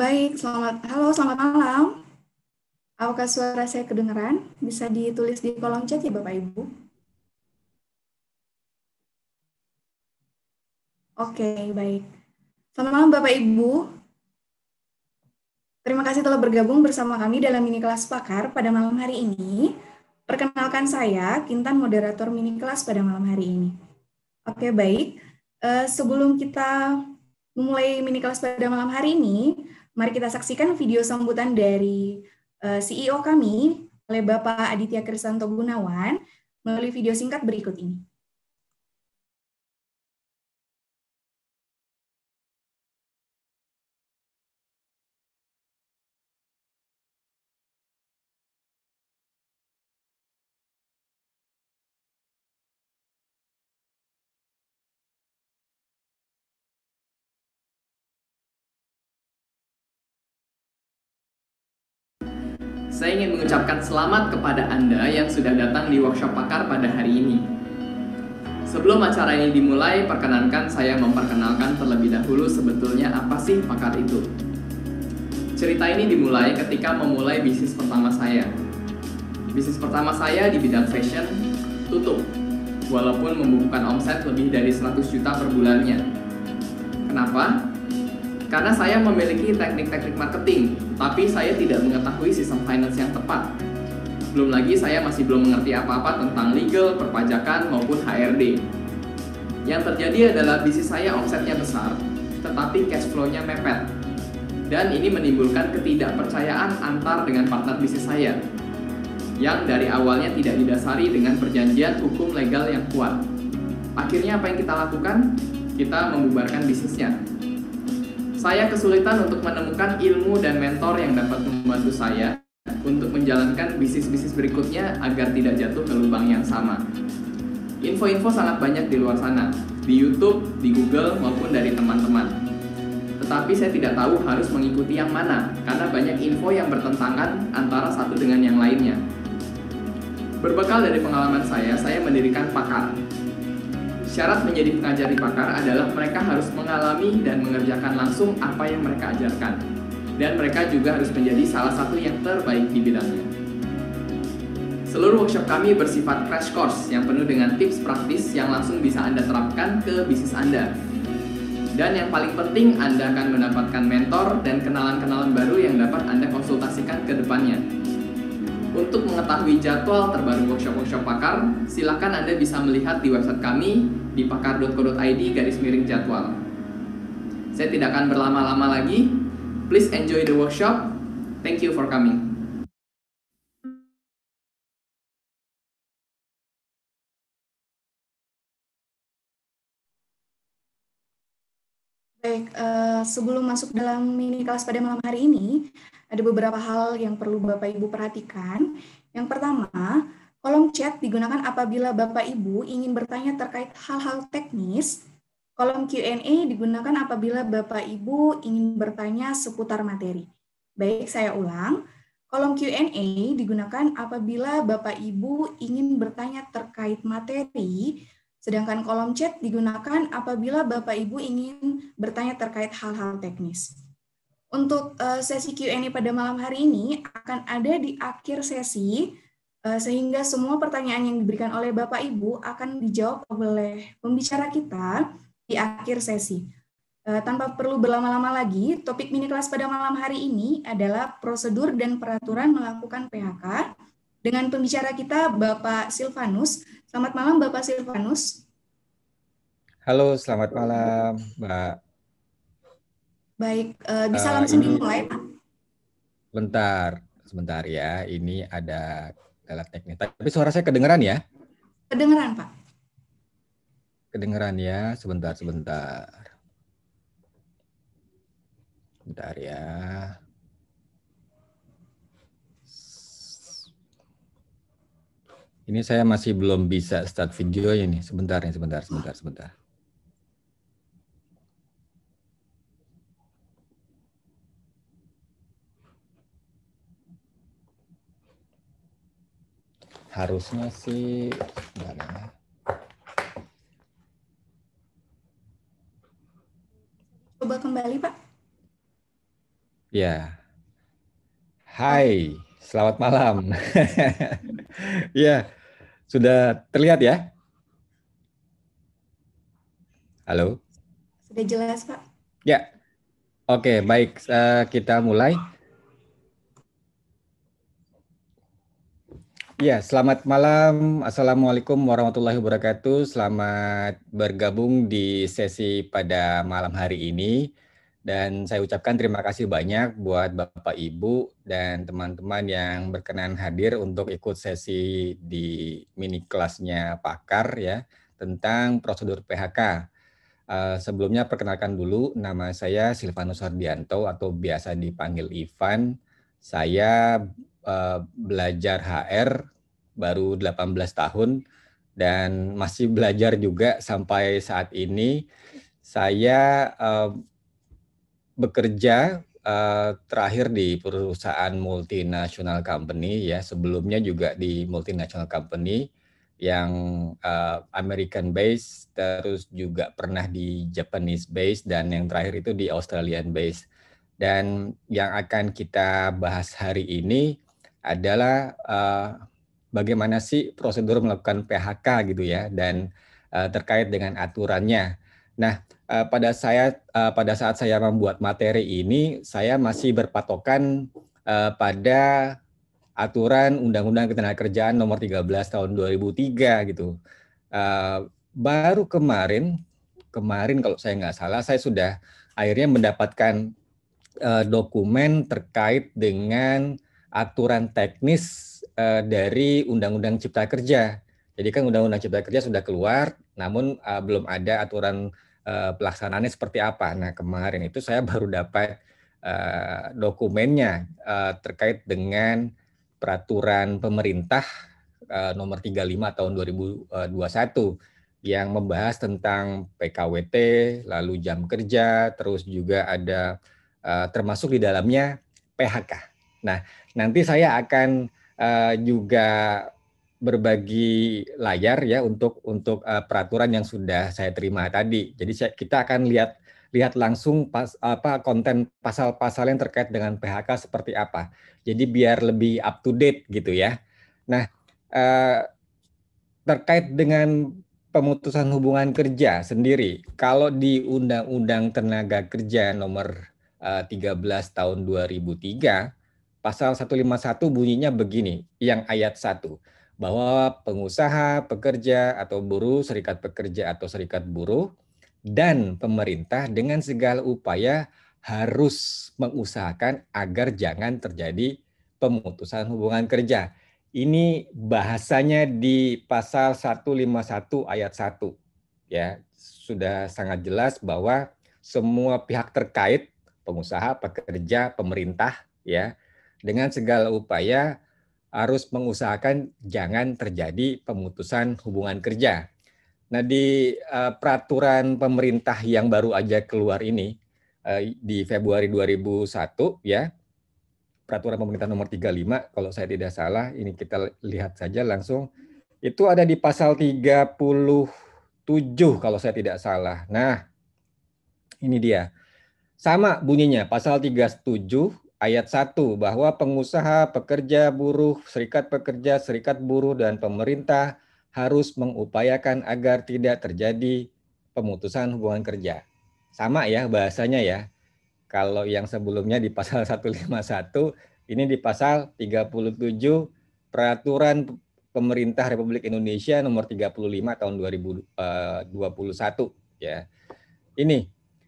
Baik, selamat halo selamat malam. Apakah suara saya kedengeran? Bisa ditulis di kolom chat ya Bapak Ibu. Oke, baik. Selamat malam Bapak Ibu. Terima kasih telah bergabung bersama kami dalam mini kelas pakar pada malam hari ini. Perkenalkan saya, Kintan moderator mini kelas pada malam hari ini. Oke, baik. Uh, sebelum kita memulai mini kelas pada malam hari ini, Mari kita saksikan video sambutan dari eh, CEO kami, oleh Bapak Aditya Krisanto Gunawan, melalui video singkat berikut ini. saya ingin mengucapkan selamat kepada Anda yang sudah datang di workshop pakar pada hari ini. Sebelum acara ini dimulai, perkenankan saya memperkenalkan terlebih dahulu sebetulnya apa sih pakar itu. Cerita ini dimulai ketika memulai bisnis pertama saya. Bisnis pertama saya di bidang fashion tutup, walaupun membukukan omset lebih dari 100 juta per bulannya. Kenapa? Karena saya memiliki teknik-teknik marketing tapi saya tidak mengetahui sistem finance yang tepat. Belum lagi saya masih belum mengerti apa-apa tentang legal, perpajakan, maupun HRD. Yang terjadi adalah bisnis saya omsetnya besar, tetapi cash flow-nya mepet. Dan ini menimbulkan ketidakpercayaan antar dengan partner bisnis saya, yang dari awalnya tidak didasari dengan perjanjian hukum legal yang kuat. Akhirnya apa yang kita lakukan? Kita membubarkan bisnisnya, saya kesulitan untuk menemukan ilmu dan mentor yang dapat membantu saya untuk menjalankan bisnis-bisnis berikutnya agar tidak jatuh ke lubang yang sama. Info-info sangat banyak di luar sana, di YouTube, di Google, maupun dari teman-teman. Tetapi saya tidak tahu harus mengikuti yang mana, karena banyak info yang bertentangan antara satu dengan yang lainnya. Berbekal dari pengalaman saya, saya mendirikan Pakar, Syarat menjadi pengajar di pakar adalah mereka harus mengalami dan mengerjakan langsung apa yang mereka ajarkan. Dan mereka juga harus menjadi salah satu yang terbaik di bidangnya. Seluruh workshop kami bersifat crash course yang penuh dengan tips praktis yang langsung bisa Anda terapkan ke bisnis Anda. Dan yang paling penting, Anda akan mendapatkan mentor dan kenalan-kenalan baru yang dapat Anda konsultasikan ke depannya. Untuk mengetahui jadwal terbaru workshop-workshop pakar, silakan Anda bisa melihat di website kami di pakar.co.id garis miring jadwal. Saya tidak akan berlama-lama lagi. Please enjoy the workshop. Thank you for coming. Baik, uh, sebelum masuk dalam mini kelas pada malam hari ini, ada beberapa hal yang perlu Bapak Ibu perhatikan. Yang pertama, kolom chat digunakan apabila Bapak Ibu ingin bertanya terkait hal-hal teknis. Kolom Q&A digunakan apabila Bapak Ibu ingin bertanya seputar materi. Baik, saya ulang. Kolom Q&A digunakan apabila Bapak Ibu ingin bertanya terkait materi Sedangkan kolom chat digunakan apabila Bapak Ibu ingin bertanya terkait hal-hal teknis. Untuk eh, sesi Q&A pada malam hari ini akan ada di akhir sesi eh, sehingga semua pertanyaan yang diberikan oleh Bapak Ibu akan dijawab oleh pembicara kita di akhir sesi. Eh, tanpa perlu berlama-lama lagi, topik mini kelas pada malam hari ini adalah prosedur dan peraturan melakukan PHK dengan pembicara kita Bapak Silvanus Selamat malam Bapak Silvanus. Halo, selamat malam Mbak. Baik, eh, bisa uh, langsung dimulai Pak. Bentar, sebentar ya. Ini ada kendala teknis. Tapi suara saya kedengeran ya? Kedengeran Pak. Kedengeran ya, sebentar, sebentar. Bentar ya. Ini saya masih belum bisa start video ya ini. Sebentar ya, sebentar, sebentar, sebentar. Harusnya sih, sebentar ya. Coba kembali, Pak. Ya. Hai. Selamat malam. ya, sudah terlihat ya? Halo. Sudah jelas, Pak. Ya. Oke, baik. Eh, kita mulai. Ya, selamat malam. Assalamualaikum warahmatullahi wabarakatuh. Selamat bergabung di sesi pada malam hari ini. Dan saya ucapkan terima kasih banyak buat Bapak Ibu dan teman-teman yang berkenan hadir untuk ikut sesi di mini kelasnya pakar ya tentang prosedur PHK. Eh, sebelumnya perkenalkan dulu nama saya Silvanus Hardianto atau biasa dipanggil Ivan. Saya eh, belajar HR baru 18 tahun dan masih belajar juga sampai saat ini. Saya eh, bekerja uh, terakhir di perusahaan multinasional company ya, sebelumnya juga di multinasional company yang uh, American based, terus juga pernah di Japanese based dan yang terakhir itu di Australian based. Dan yang akan kita bahas hari ini adalah uh, bagaimana sih prosedur melakukan PHK gitu ya dan uh, terkait dengan aturannya. Nah, Eh, pada saya uh, pada saat saya membuat materi ini saya masih berpatokan uh, pada aturan Undang-Undang Ketenagakerjaan Nomor 13 Tahun 2003 gitu. Uh, baru kemarin kemarin kalau saya nggak salah saya sudah akhirnya mendapatkan uh, dokumen terkait dengan aturan teknis uh, dari Undang-Undang Cipta Kerja. Jadi kan Undang-Undang Cipta Kerja sudah keluar, namun uh, belum ada aturan Eh, pelaksanaannya seperti apa. Nah kemarin itu saya baru dapat eh, dokumennya eh, terkait dengan peraturan pemerintah uh, nomor 35 tahun 2021 yang membahas tentang PKWT, lalu jam kerja, terus juga ada termasuk di dalamnya PHK. Nah, nanti saya akan juga berbagi layar ya untuk untuk uh, peraturan yang sudah saya terima tadi. Jadi saya, kita akan lihat lihat langsung pas, apa konten pasal-pasal yang terkait dengan PHK seperti apa. Jadi biar lebih up to date gitu ya. Nah, uh, terkait dengan pemutusan hubungan kerja sendiri, kalau di Undang-Undang Tenaga Kerja nomor uh, eh, 13 tahun 2003 pasal 151 bunyinya begini, yang ayat 1 bahwa pengusaha, pekerja atau buruh, serikat pekerja atau serikat buruh dan pemerintah dengan segala upaya harus mengusahakan agar jangan terjadi pemutusan hubungan kerja. Ini bahasanya di pasal 151 ayat 1. Ya, sudah sangat jelas bahwa semua pihak terkait, pengusaha, pekerja, pemerintah ya, dengan segala upaya harus mengusahakan jangan terjadi pemutusan hubungan kerja. Nah, di uh, peraturan pemerintah yang baru aja keluar ini uh, di Februari 2001 ya. Peraturan pemerintah nomor 35 kalau saya tidak salah, ini kita lihat saja langsung itu ada di pasal 37 kalau saya tidak salah. Nah, ini dia. Sama bunyinya pasal 37 ayat 1 bahwa pengusaha, pekerja buruh, serikat pekerja, serikat buruh dan pemerintah harus mengupayakan agar tidak terjadi pemutusan hubungan kerja. Sama ya bahasanya ya. Kalau yang sebelumnya di pasal 151, ini di pasal 37 Peraturan Pemerintah Republik Indonesia nomor 35 tahun 2021 eh, ya. Ini.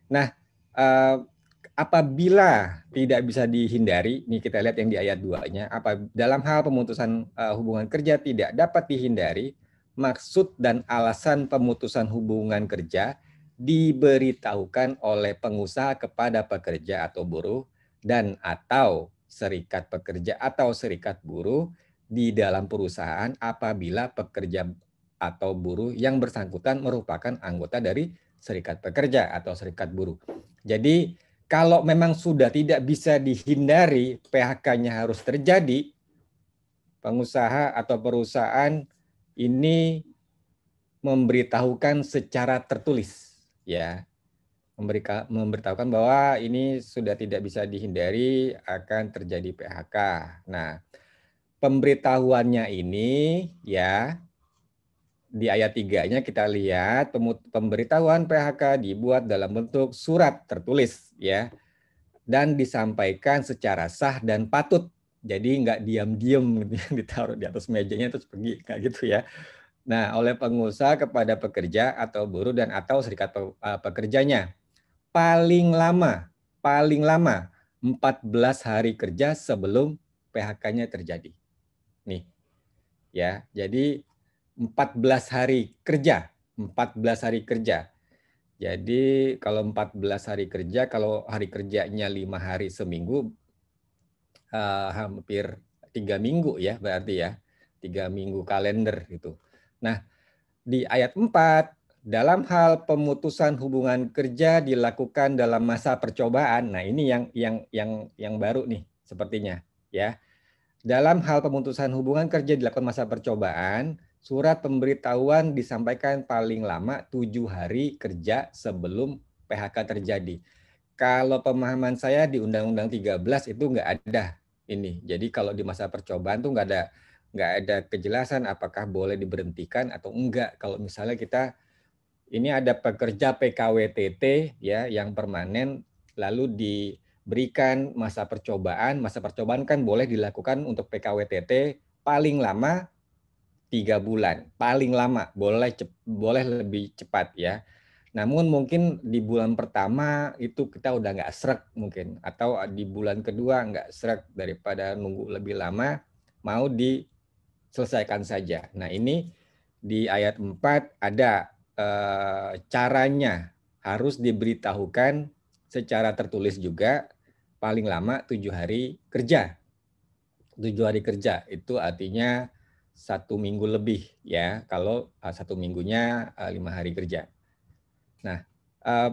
Nah, eh, apabila tidak bisa dihindari, nih kita lihat yang di ayat 2-nya, apa dalam hal pemutusan uh, hubungan kerja tidak dapat dihindari, maksud dan alasan pemutusan hubungan kerja diberitahukan oleh pengusaha kepada pekerja atau buruh dan atau serikat pekerja atau serikat buruh di dalam perusahaan apabila pekerja atau buruh yang bersangkutan merupakan anggota dari serikat pekerja atau serikat buruh. Jadi kalau memang sudah tidak bisa dihindari PHK-nya harus terjadi, pengusaha atau perusahaan ini memberitahukan secara tertulis ya memberitahukan bahwa ini sudah tidak bisa dihindari akan terjadi PHK. Nah, pemberitahuannya ini ya di ayat 3 kita lihat pemberitahuan PHK dibuat dalam bentuk surat tertulis ya dan disampaikan secara sah dan patut. Jadi nggak diam-diam gitu ya, ditaruh di atas mejanya terus pergi kayak gitu ya. Nah, oleh pengusaha kepada pekerja atau buruh dan atau serikat eh, pekerjanya paling lama paling lama 14 hari kerja sebelum PHK-nya terjadi. Nih. Ya, jadi 14 hari kerja, 14 hari kerja. Jadi kalau 14 hari kerja, kalau hari kerjanya lima hari seminggu, eh, hampir tiga minggu ya berarti ya, tiga minggu kalender gitu. Nah di ayat 4, dalam hal pemutusan hubungan kerja dilakukan dalam masa percobaan. Nah ini yang yang yang yang baru nih sepertinya ya. Dalam hal pemutusan hubungan kerja dilakukan masa percobaan, surat pemberitahuan disampaikan paling lama tujuh hari kerja sebelum PHK terjadi. Kalau pemahaman saya di Undang-Undang 13 itu nggak ada ini. Jadi kalau di masa percobaan tuh nggak ada nggak ada kejelasan apakah boleh diberhentikan atau enggak kalau misalnya kita ini ada pekerja PKWTT ya yang permanen lalu diberikan masa percobaan masa percobaan kan boleh dilakukan untuk PKWTT paling lama tiga bulan paling lama boleh cep, boleh lebih cepat ya namun mungkin di bulan pertama itu kita udah nggak serak mungkin atau di bulan kedua nggak serak daripada nunggu lebih lama mau diselesaikan saja nah ini di ayat 4 ada e, caranya harus diberitahukan secara tertulis juga paling lama tujuh hari kerja tujuh hari kerja itu artinya satu minggu lebih ya kalau eh, satu minggunya eh, lima hari kerja. Nah eh,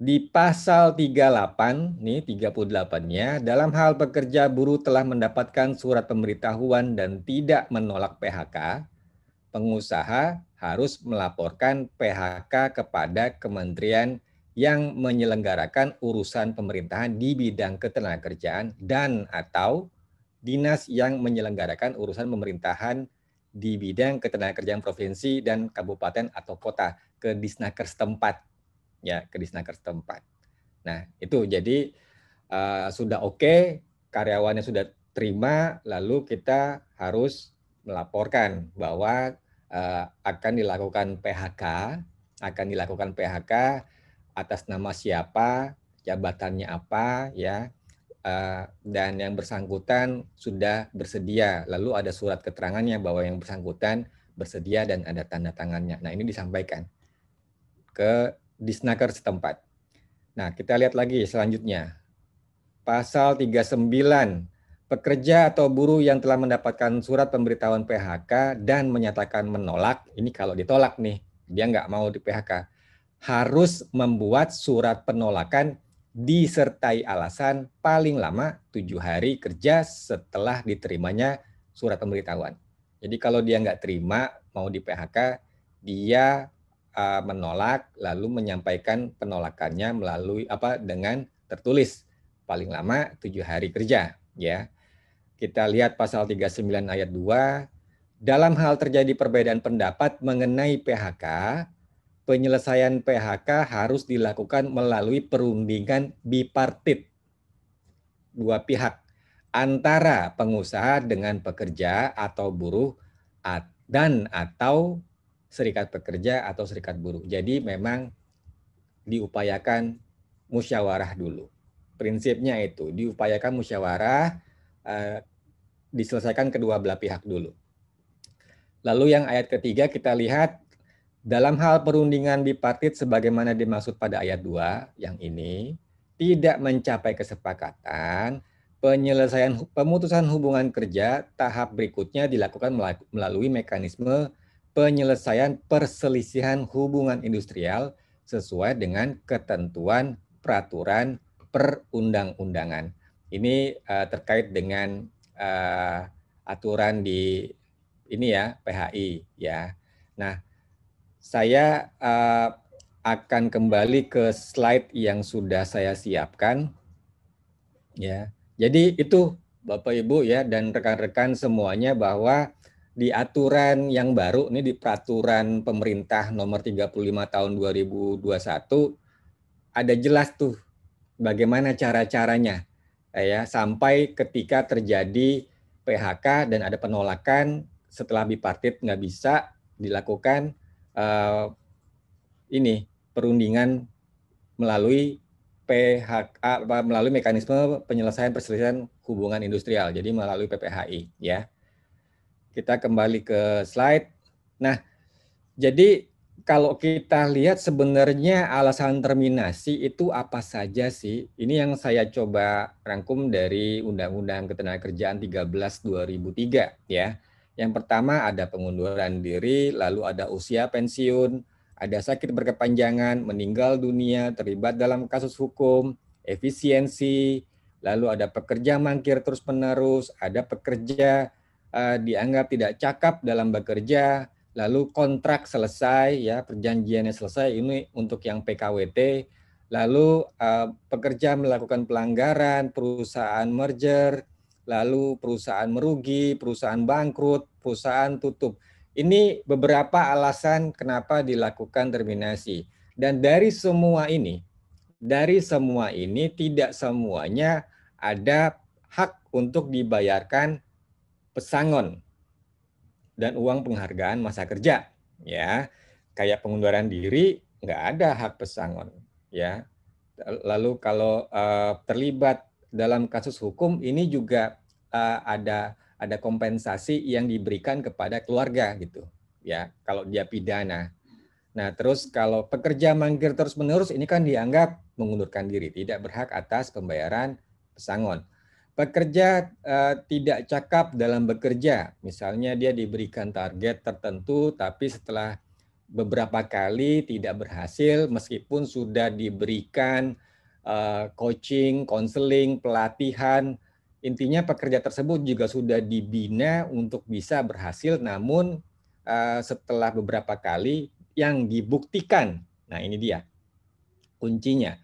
di pasal 38 nih 38-nya dalam hal pekerja buruh telah mendapatkan surat pemberitahuan dan tidak menolak PHK, pengusaha harus melaporkan PHK kepada kementerian yang menyelenggarakan urusan pemerintahan di bidang ketenagakerjaan dan atau dinas yang menyelenggarakan urusan pemerintahan di bidang ketenagakerjaan provinsi dan kabupaten atau kota ke disnaker setempat ya ke disnaker setempat. Nah itu jadi uh, sudah oke okay, karyawannya sudah terima lalu kita harus melaporkan bahwa uh, akan dilakukan PHK akan dilakukan PHK atas nama siapa jabatannya apa ya Eh, dan yang bersangkutan sudah bersedia. Lalu ada surat keterangannya bahwa yang bersangkutan bersedia dan ada tanda tangannya. Nah, ini disampaikan ke disnaker setempat. Nah, kita lihat lagi selanjutnya. Pasal 39 pekerja atau buruh yang telah mendapatkan surat pemberitahuan PHK dan menyatakan menolak, ini kalau ditolak nih, dia nggak mau di PHK, harus membuat surat penolakan disertai alasan paling lama tujuh hari kerja setelah diterimanya surat pemberitahuan. Jadi kalau dia nggak terima mau di PHK, dia uh, menolak lalu menyampaikan penolakannya melalui apa dengan tertulis paling lama tujuh hari kerja ya. Kita lihat pasal 39 ayat 2 dalam hal terjadi perbedaan pendapat mengenai PHK, penyelesaian PHK harus dilakukan melalui perundingan bipartit dua pihak antara pengusaha dengan pekerja atau buruh dan atau serikat pekerja atau serikat buruh. Jadi memang diupayakan musyawarah dulu. Prinsipnya itu diupayakan musyawarah eh, diselesaikan kedua belah pihak dulu. Lalu yang ayat ketiga kita lihat dalam hal perundingan bipartit sebagaimana dimaksud pada ayat 2 yang ini, tidak mencapai kesepakatan, penyelesaian pemutusan hubungan kerja tahap berikutnya dilakukan melalui mekanisme penyelesaian perselisihan hubungan industrial sesuai dengan ketentuan peraturan perundang-undangan. Ini uh, terkait dengan uh, aturan di ini ya PHI ya. Nah, saya uh, akan kembali ke slide yang sudah saya siapkan. Ya. Jadi itu Bapak Ibu ya dan rekan-rekan semuanya bahwa di aturan yang baru ini di peraturan pemerintah nomor 35 tahun 2021 ada jelas tuh bagaimana cara-caranya ya sampai ketika terjadi PHK dan ada penolakan setelah bipartit nggak bisa dilakukan uh, ini perundingan melalui PHK melalui mekanisme penyelesaian perselisihan hubungan industrial. Jadi melalui PPHI ya. Kita kembali ke slide. Nah, jadi kalau kita lihat sebenarnya alasan terminasi itu apa saja sih? Ini yang saya coba rangkum dari Undang-Undang Ketenagakerjaan 13 2003 ya. Yang pertama ada pengunduran diri, lalu ada usia pensiun, ada sakit berkepanjangan, meninggal dunia, terlibat dalam kasus hukum, efisiensi, lalu ada pekerja mangkir terus-menerus, ada pekerja uh, dianggap tidak cakap dalam bekerja, lalu kontrak selesai ya, perjanjiannya selesai ini untuk yang PKWT, lalu uh, pekerja melakukan pelanggaran, perusahaan merger, lalu perusahaan merugi, perusahaan bangkrut, perusahaan tutup. Ini beberapa alasan kenapa dilakukan terminasi. Dan dari semua ini, dari semua ini tidak semuanya ada hak untuk dibayarkan pesangon dan uang penghargaan masa kerja ya kayak pengunduran diri nggak ada hak pesangon ya lalu kalau uh, terlibat dalam kasus hukum ini juga uh, ada ada kompensasi yang diberikan kepada keluarga gitu ya kalau dia pidana. Nah, terus kalau pekerja mangkir terus-menerus ini kan dianggap mengundurkan diri, tidak berhak atas pembayaran pesangon. Pekerja eh, tidak cakap dalam bekerja, misalnya dia diberikan target tertentu tapi setelah beberapa kali tidak berhasil meskipun sudah diberikan eh, coaching, konseling, pelatihan, Intinya pekerja tersebut juga sudah dibina untuk bisa berhasil, namun eh, setelah beberapa kali yang dibuktikan, nah ini dia kuncinya,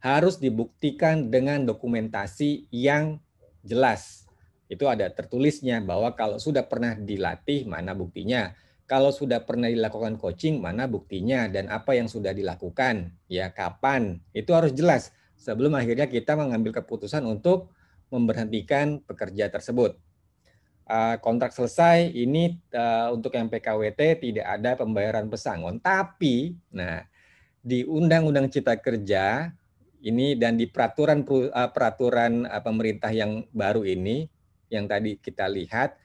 harus dibuktikan dengan dokumentasi yang jelas. Itu ada tertulisnya bahwa kalau sudah pernah dilatih, mana buktinya kalau sudah pernah dilakukan coaching mana buktinya dan apa yang sudah dilakukan ya kapan itu harus jelas sebelum akhirnya kita mengambil keputusan untuk memberhentikan pekerja tersebut. kontrak selesai ini e, untuk yang PKWT tidak ada pembayaran pesangon, tapi nah di Undang-Undang Cipta Kerja ini dan di peraturan e, peraturan e, pemerintah yang baru ini yang tadi kita lihat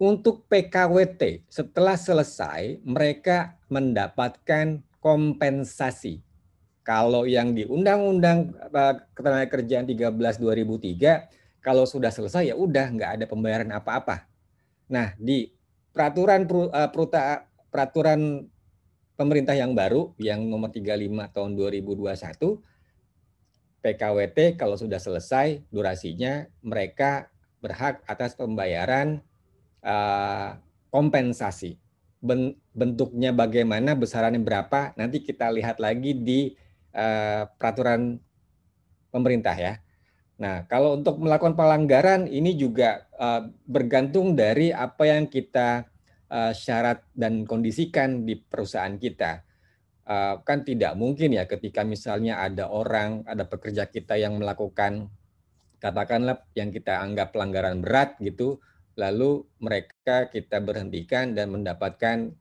untuk PKWT setelah selesai mereka mendapatkan kompensasi kalau yang di Undang-Undang Ketenagakerjaan 13 2003, kalau sudah selesai ya udah nggak ada pembayaran apa-apa. Nah di peraturan eh, peraturan pemerintah yang baru yang nomor 35 tahun 2021 PKWT kalau sudah selesai durasinya mereka berhak atas pembayaran uh, kompensasi bentuknya bagaimana, besarannya berapa, nanti kita lihat lagi di Eh, peraturan pemerintah ya. Nah, kalau untuk melakukan pelanggaran ini juga eh, bergantung dari apa yang kita eh, syarat dan kondisikan di perusahaan kita. kan tidak mungkin ya ketika misalnya ada orang, ada pekerja kita yang melakukan katakanlah yang kita anggap pelanggaran berat gitu, lalu mereka kita berhentikan dan mendapatkan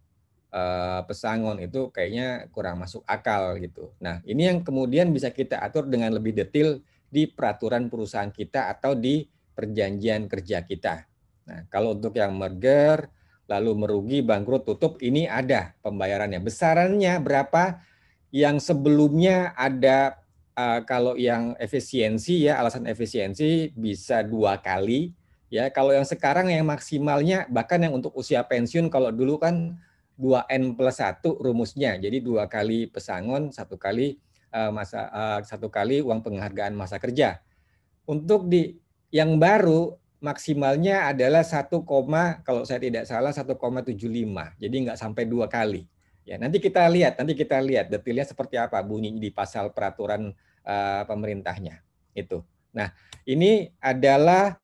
Eh, pesangon itu kayaknya kurang masuk akal gitu. Nah, ini yang kemudian bisa kita atur dengan lebih detail di peraturan perusahaan kita atau di perjanjian kerja kita. Nah, kalau untuk yang merger lalu merugi, bangkrut, tutup ini ada pembayarannya. Besarannya berapa? Yang sebelumnya ada uh, kalau yang efisiensi ya alasan efisiensi bisa dua kali ya. Kalau yang sekarang yang maksimalnya bahkan yang untuk usia pensiun kalau dulu kan 2N plus 1 rumusnya. Jadi dua kali pesangon, satu kali eh, masa uh, satu kali uang penghargaan masa kerja. Untuk di yang baru maksimalnya adalah 1, kalau saya tidak salah 1,75. Jadi nggak sampai dua kali. Ya, nanti kita lihat, nanti kita lihat detailnya seperti apa bunyi di pasal peraturan uh, pemerintahnya. Itu. Nah, ini adalah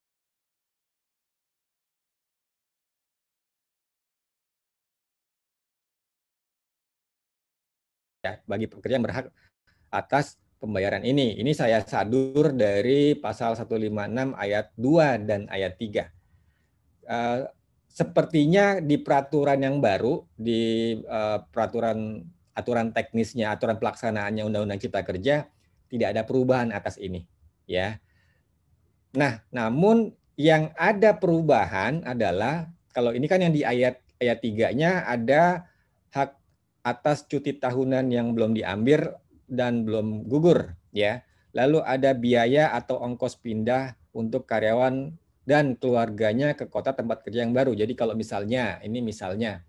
ya bagi pekerja yang berhak atas pembayaran ini. Ini saya sadur dari pasal 156 ayat 2 dan ayat 3. Uh, eh, sepertinya di peraturan yang baru di uh, peraturan aturan teknisnya, aturan pelaksanaannya Undang-Undang Cipta Kerja tidak ada perubahan atas ini, ya. Nah, namun yang ada perubahan adalah kalau ini kan yang di ayat ayat nya ada hak atas cuti tahunan yang belum diambil dan belum gugur ya. Lalu ada biaya atau ongkos pindah untuk karyawan dan keluarganya ke kota tempat kerja yang baru. Jadi kalau misalnya ini misalnya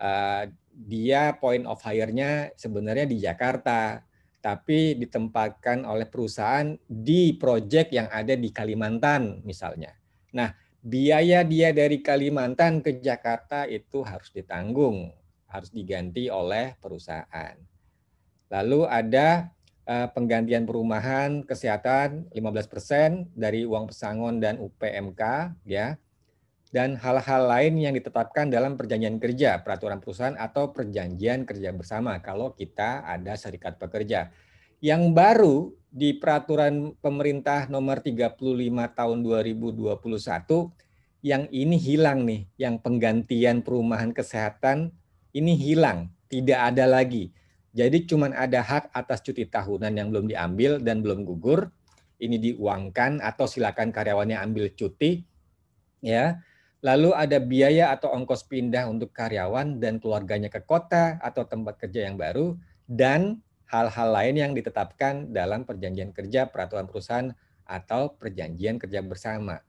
uh, dia point of hire-nya sebenarnya di Jakarta tapi ditempatkan oleh perusahaan di proyek yang ada di Kalimantan misalnya. Nah, biaya dia dari Kalimantan ke Jakarta itu harus ditanggung harus diganti oleh perusahaan. Lalu ada eh, penggantian perumahan kesehatan 15% dari uang pesangon dan UPMK ya. Dan hal-hal lain yang ditetapkan dalam perjanjian kerja, peraturan perusahaan atau perjanjian kerja bersama kalau kita ada serikat pekerja. Yang baru di peraturan pemerintah nomor 35 tahun 2021 yang ini hilang nih, yang penggantian perumahan kesehatan ini hilang, tidak ada lagi. Jadi cuma ada hak atas cuti tahunan yang belum diambil dan belum gugur, ini diuangkan atau silakan karyawannya ambil cuti ya. Lalu ada biaya atau ongkos pindah untuk karyawan dan keluarganya ke kota atau tempat kerja yang baru dan hal-hal lain yang ditetapkan dalam perjanjian kerja peraturan perusahaan atau perjanjian kerja bersama.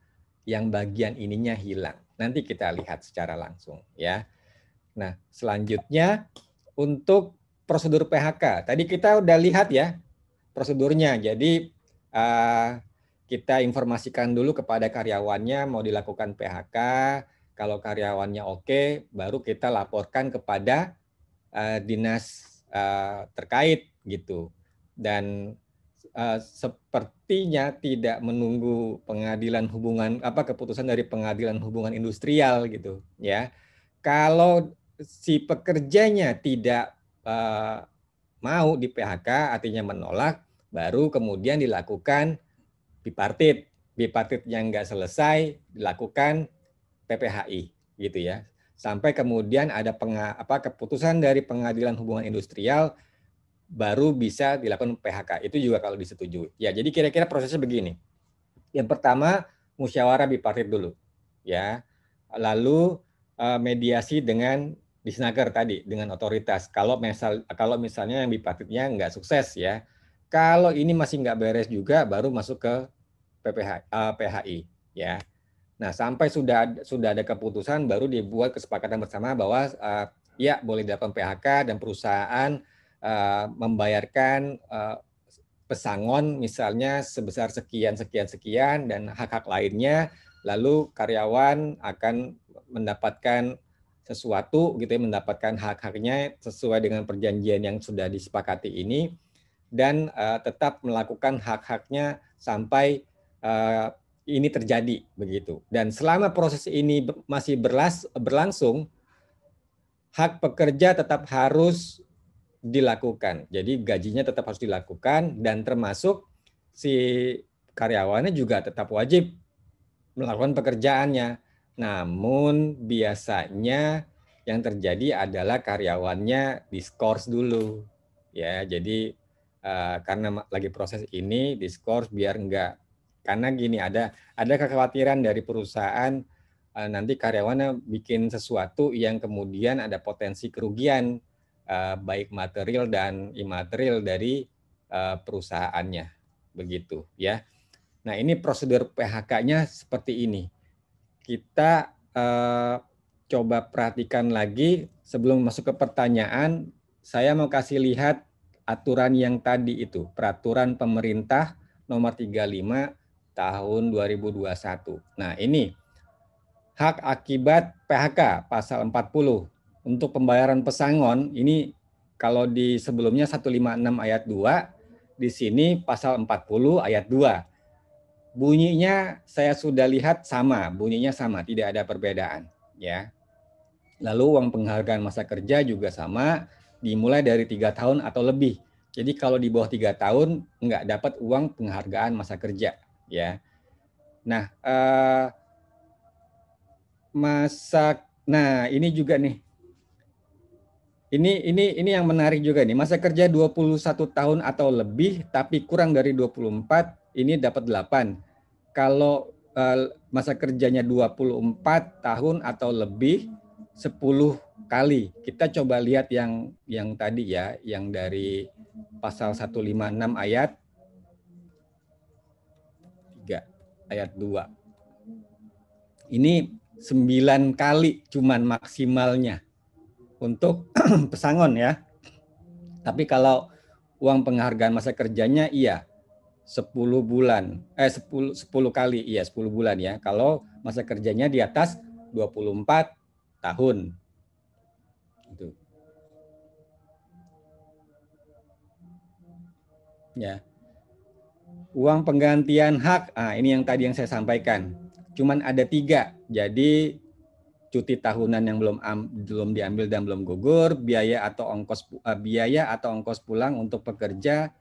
Yang bagian ininya hilang. Nanti kita lihat secara langsung ya. Nah, selanjutnya untuk prosedur PHK. Tadi kita udah lihat ya prosedurnya. Jadi eh, kita informasikan dulu kepada karyawannya mau dilakukan PHK. Kalau karyawannya oke, baru kita laporkan kepada eh, dinas eh, terkait gitu. Dan sepertinya tidak menunggu pengadilan hubungan apa keputusan dari pengadilan hubungan industrial gitu ya. Kalau si pekerjanya tidak uh, mau di PHK artinya menolak baru kemudian dilakukan bipartit bipartit yang nggak selesai dilakukan PPHI gitu ya sampai kemudian ada penga, apa, keputusan dari pengadilan hubungan industrial baru bisa dilakukan PHK itu juga kalau disetujui ya jadi kira-kira prosesnya begini yang pertama musyawarah bipartit dulu ya lalu eh, mediasi dengan disnaker tadi dengan otoritas. Kalau misal kalau misalnya yang bipartitnya nggak sukses ya, kalau ini masih nggak beres juga baru masuk ke PPH, uh, eh, PHI ya. Nah sampai sudah sudah ada keputusan baru dibuat kesepakatan bersama bahwa uh, ya boleh dilakukan PHK dan perusahaan uh, membayarkan uh, pesangon misalnya sebesar sekian sekian sekian dan hak hak lainnya lalu karyawan akan mendapatkan sesuatu gitu ya mendapatkan hak-haknya sesuai dengan perjanjian yang sudah disepakati ini dan uh, tetap melakukan hak-haknya sampai uh, ini terjadi begitu. Dan selama proses ini masih berlas berlangsung hak pekerja tetap harus dilakukan. Jadi gajinya tetap harus dilakukan dan termasuk si karyawannya juga tetap wajib melakukan pekerjaannya namun biasanya yang terjadi adalah karyawannya diskors dulu. Ya, jadi eh, karena lagi proses ini diskors biar enggak karena gini ada ada kekhawatiran dari perusahaan eh, nanti karyawannya bikin sesuatu yang kemudian ada potensi kerugian eh, baik material dan imaterial dari perusahaannya begitu ya. Nah, ini prosedur PHK-nya seperti ini kita uh, coba perhatikan lagi sebelum masuk ke pertanyaan, saya mau kasih lihat aturan yang tadi itu, peraturan pemerintah nomor 35 tahun 2021. Nah, ini hak akibat PHK pasal 40 untuk pembayaran pesangon ini kalau di sebelumnya 156 ayat 2 di sini pasal 40 ayat 2 Bunyinya saya sudah lihat sama, bunyinya sama, tidak ada perbedaan, ya. Lalu uang penghargaan masa kerja juga sama, dimulai dari tiga tahun atau lebih. Jadi kalau di bawah tiga tahun nggak dapat uang penghargaan masa kerja, ya. Nah, eh, masa, nah ini juga nih ini ini ini yang menarik juga nih. Masa kerja 21 tahun atau lebih tapi kurang dari 24 ini dapat 8. Kalau eh, masa kerjanya 24 tahun atau lebih 10 kali. Kita coba lihat yang yang tadi ya, yang dari pasal 156 ayat 3 ayat 2. Ini 9 kali cuman maksimalnya untuk pesangon ya. Tapi kalau uang penghargaan masa kerjanya iya 10 bulan. Eh 10 10 kali. Iya, 10 bulan ya. Kalau masa kerjanya di atas 24 tahun. Itu. Ya. Uang penggantian hak, ah ini yang tadi yang saya sampaikan. Cuman ada tiga, jadi cuti tahunan yang belum am, belum diambil dan belum gugur, biaya atau ongkos uh, biaya atau ongkos pulang untuk pekerja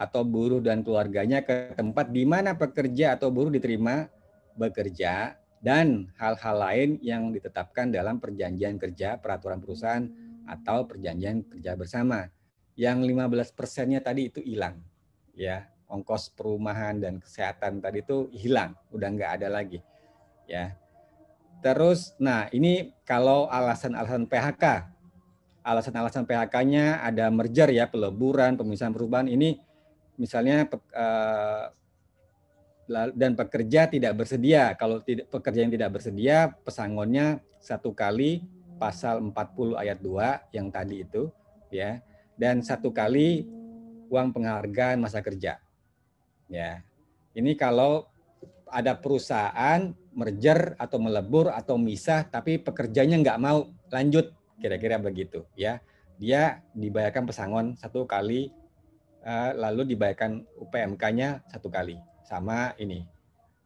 atau buruh dan keluarganya ke tempat di mana pekerja atau buruh diterima bekerja dan hal-hal lain yang ditetapkan dalam perjanjian kerja peraturan perusahaan atau perjanjian kerja bersama. Yang 15 persennya tadi itu hilang. Ya, ongkos perumahan dan kesehatan tadi itu hilang, udah nggak ada lagi. Ya. Terus, nah ini kalau alasan-alasan PHK, alasan-alasan PHK-nya ada merger ya, peleburan, pemisahan perubahan ini misalnya uh, dan pekerja tidak bersedia. Kalau tidak, pekerja yang tidak bersedia, pesangonnya satu kali pasal 40 ayat 2 yang tadi itu, ya, dan satu kali uang penghargaan masa kerja, ya. Ini kalau ada perusahaan merger atau melebur atau misah, tapi pekerjanya nggak mau lanjut, kira-kira begitu, ya. Dia dibayarkan pesangon satu kali Eh, lalu dibayarkan UPMK-nya satu kali sama ini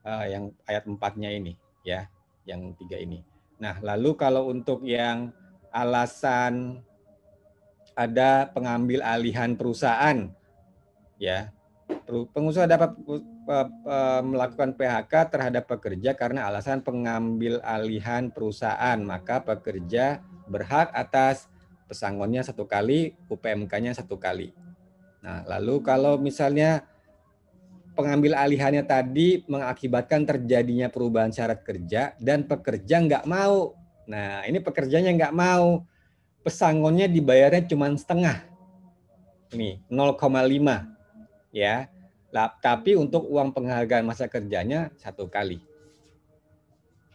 eh, yang ayat empatnya ini ya yang tiga ini. Nah lalu kalau untuk yang alasan ada pengambil alihan perusahaan ya pengusaha dapat melakukan PHK terhadap pekerja karena alasan pengambil alihan perusahaan maka pekerja berhak atas pesangonnya satu kali UPMK-nya satu kali Nah, lalu kalau misalnya pengambil alihannya tadi mengakibatkan terjadinya perubahan syarat kerja dan pekerja nggak mau. Nah, ini pekerjanya nggak mau. Pesangonnya dibayarnya cuma setengah. Nih, 0,5. Ya. Lah, tapi untuk uang penghargaan masa kerjanya satu kali.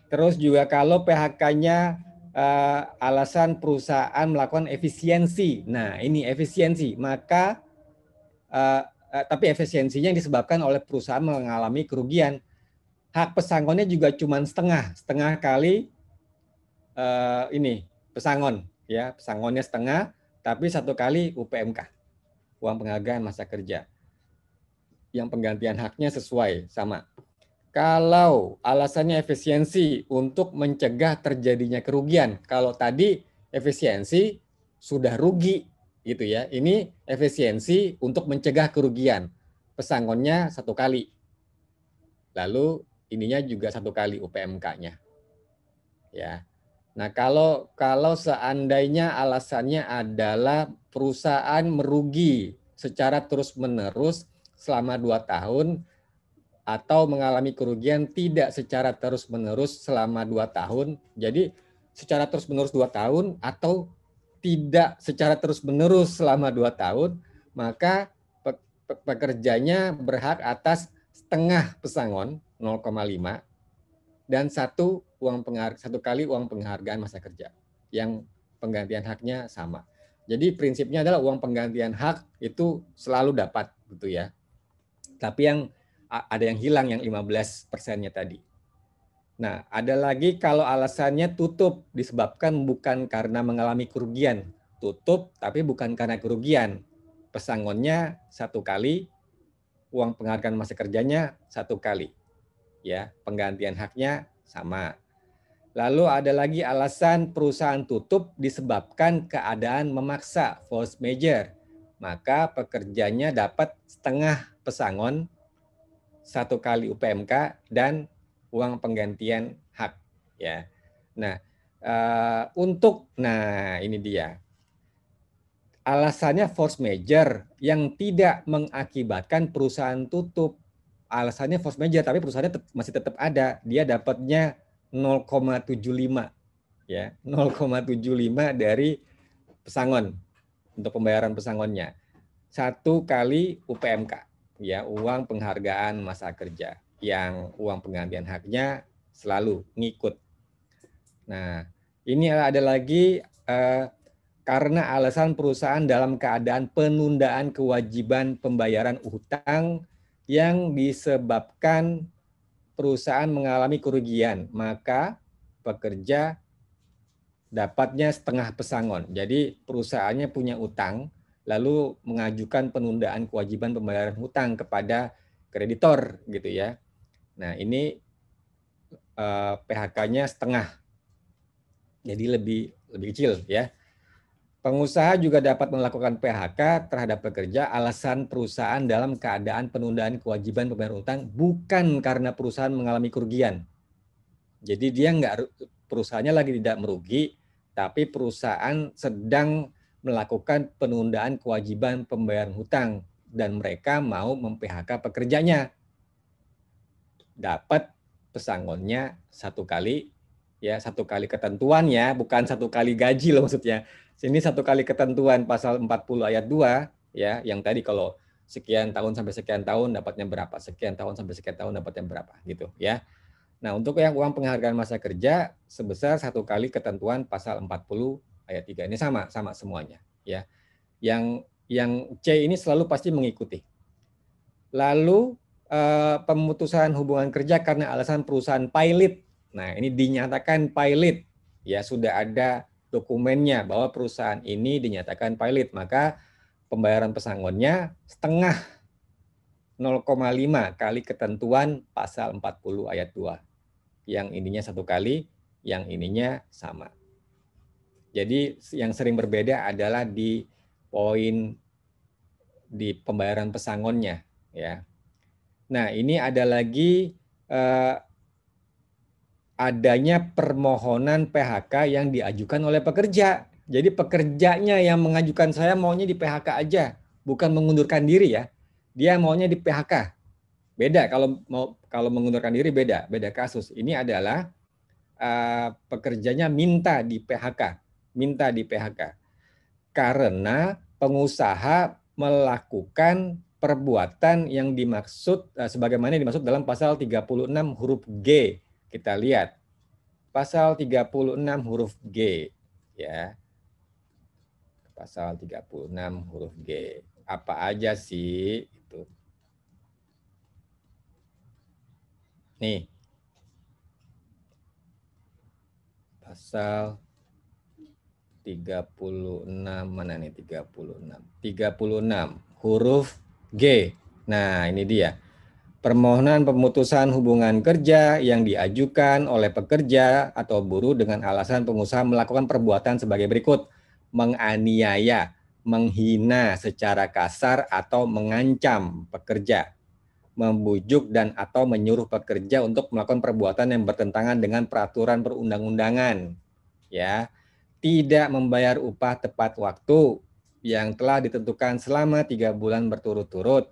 Terus juga kalau PHK-nya eh, alasan perusahaan melakukan efisiensi. Nah, ini efisiensi. Maka Eh, eh, tapi efisiensinya yang disebabkan oleh perusahaan mengalami kerugian. Hak pesangonnya juga cuma setengah, setengah kali uh, ini pesangon, ya pesangonnya setengah, tapi satu kali UPMK, uang penghargaan masa kerja. Yang penggantian haknya sesuai sama. Kalau alasannya efisiensi untuk mencegah terjadinya kerugian, kalau tadi efisiensi sudah rugi gitu ya. Ini efisiensi untuk mencegah kerugian. Pesangonnya satu kali. Lalu ininya juga satu kali UPMK-nya. Ya. Nah, kalau kalau seandainya alasannya adalah perusahaan merugi secara terus-menerus selama dua tahun atau mengalami kerugian tidak secara terus-menerus selama dua tahun. Jadi secara terus-menerus dua tahun atau tidak secara terus-menerus selama dua tahun, maka pekerjanya berhak atas setengah pesangon 0,5 dan satu uang satu kali uang penghargaan masa kerja yang penggantian haknya sama. Jadi prinsipnya adalah uang penggantian hak itu selalu dapat gitu ya. Tapi yang ada yang hilang yang 15 persennya tadi. Nah, ada lagi kalau alasannya tutup disebabkan bukan karena mengalami kerugian. Tutup tapi bukan karena kerugian. Pesangonnya satu kali, uang penghargaan masa kerjanya satu kali. Ya, penggantian haknya sama. Lalu ada lagi alasan perusahaan tutup disebabkan keadaan memaksa force major. Maka pekerjanya dapat setengah pesangon, satu kali UPMK, dan uang penggantian hak ya. Nah, uh, untuk nah ini dia. Alasannya force major yang tidak mengakibatkan perusahaan tutup. Alasannya force major tapi perusahaannya tetap, masih tetap ada. Dia dapatnya 0,75 ya, 0,75 dari pesangon untuk pembayaran pesangonnya. Satu kali UPMK ya, uang penghargaan masa kerja yang uang penggantian haknya selalu ngikut. Nah, ini ada lagi eh, karena alasan perusahaan dalam keadaan penundaan kewajiban pembayaran utang yang disebabkan perusahaan mengalami kerugian, maka pekerja dapatnya setengah pesangon. Jadi perusahaannya punya utang, lalu mengajukan penundaan kewajiban pembayaran hutang kepada kreditor gitu ya. Nah, ini eh, PHK-nya setengah. Jadi lebih lebih kecil ya. Pengusaha juga dapat melakukan PHK terhadap pekerja alasan perusahaan dalam keadaan penundaan kewajiban pembayaran utang bukan karena perusahaan mengalami kerugian. Jadi dia nggak perusahaannya lagi tidak merugi, tapi perusahaan sedang melakukan penundaan kewajiban pembayaran hutang dan mereka mau mem-PHK pekerjanya dapat pesangonnya satu kali ya satu kali ketentuan ya bukan satu kali gaji loh maksudnya sini satu kali ketentuan pasal 40 ayat 2 ya yang tadi kalau sekian tahun sampai sekian tahun dapatnya berapa sekian tahun sampai sekian tahun dapatnya berapa gitu ya nah untuk yang uang penghargaan masa kerja sebesar satu kali ketentuan pasal 40 ayat 3 ini sama sama semuanya ya yang yang C ini selalu pasti mengikuti lalu Eh, pemutusan hubungan kerja karena alasan perusahaan pilot. Nah, ini dinyatakan pilot. Ya, sudah ada dokumennya bahwa perusahaan ini dinyatakan pilot, maka pembayaran pesangonnya setengah 0,5 kali ketentuan pasal 40 ayat 2. Yang ininya satu kali, yang ininya sama. Jadi yang sering berbeda adalah di poin di pembayaran pesangonnya ya. Nah, ini ada lagi eh, adanya permohonan PHK yang diajukan oleh pekerja. Jadi pekerjanya yang mengajukan saya maunya di PHK aja, bukan mengundurkan diri ya. Dia maunya di PHK. Beda kalau mau kalau mengundurkan diri beda, beda kasus. Ini adalah eh, pekerjanya minta di PHK, minta di PHK. Karena pengusaha melakukan perbuatan yang dimaksud eh, sebagaimana yang dimaksud dalam pasal 36 huruf G. Kita lihat pasal 36 huruf G ya. Pasal 36 huruf G. Apa aja sih itu? Nih. Pasal 36 mana nih 36? 36 huruf G. Nah, ini dia. Permohonan pemutusan hubungan kerja yang diajukan oleh pekerja atau buruh dengan alasan pengusaha melakukan perbuatan sebagai berikut: menganiaya, menghina secara kasar atau mengancam pekerja, membujuk dan atau menyuruh pekerja untuk melakukan perbuatan yang bertentangan dengan peraturan perundang-undangan. Ya, tidak membayar upah tepat waktu yang telah ditentukan selama tiga bulan berturut-turut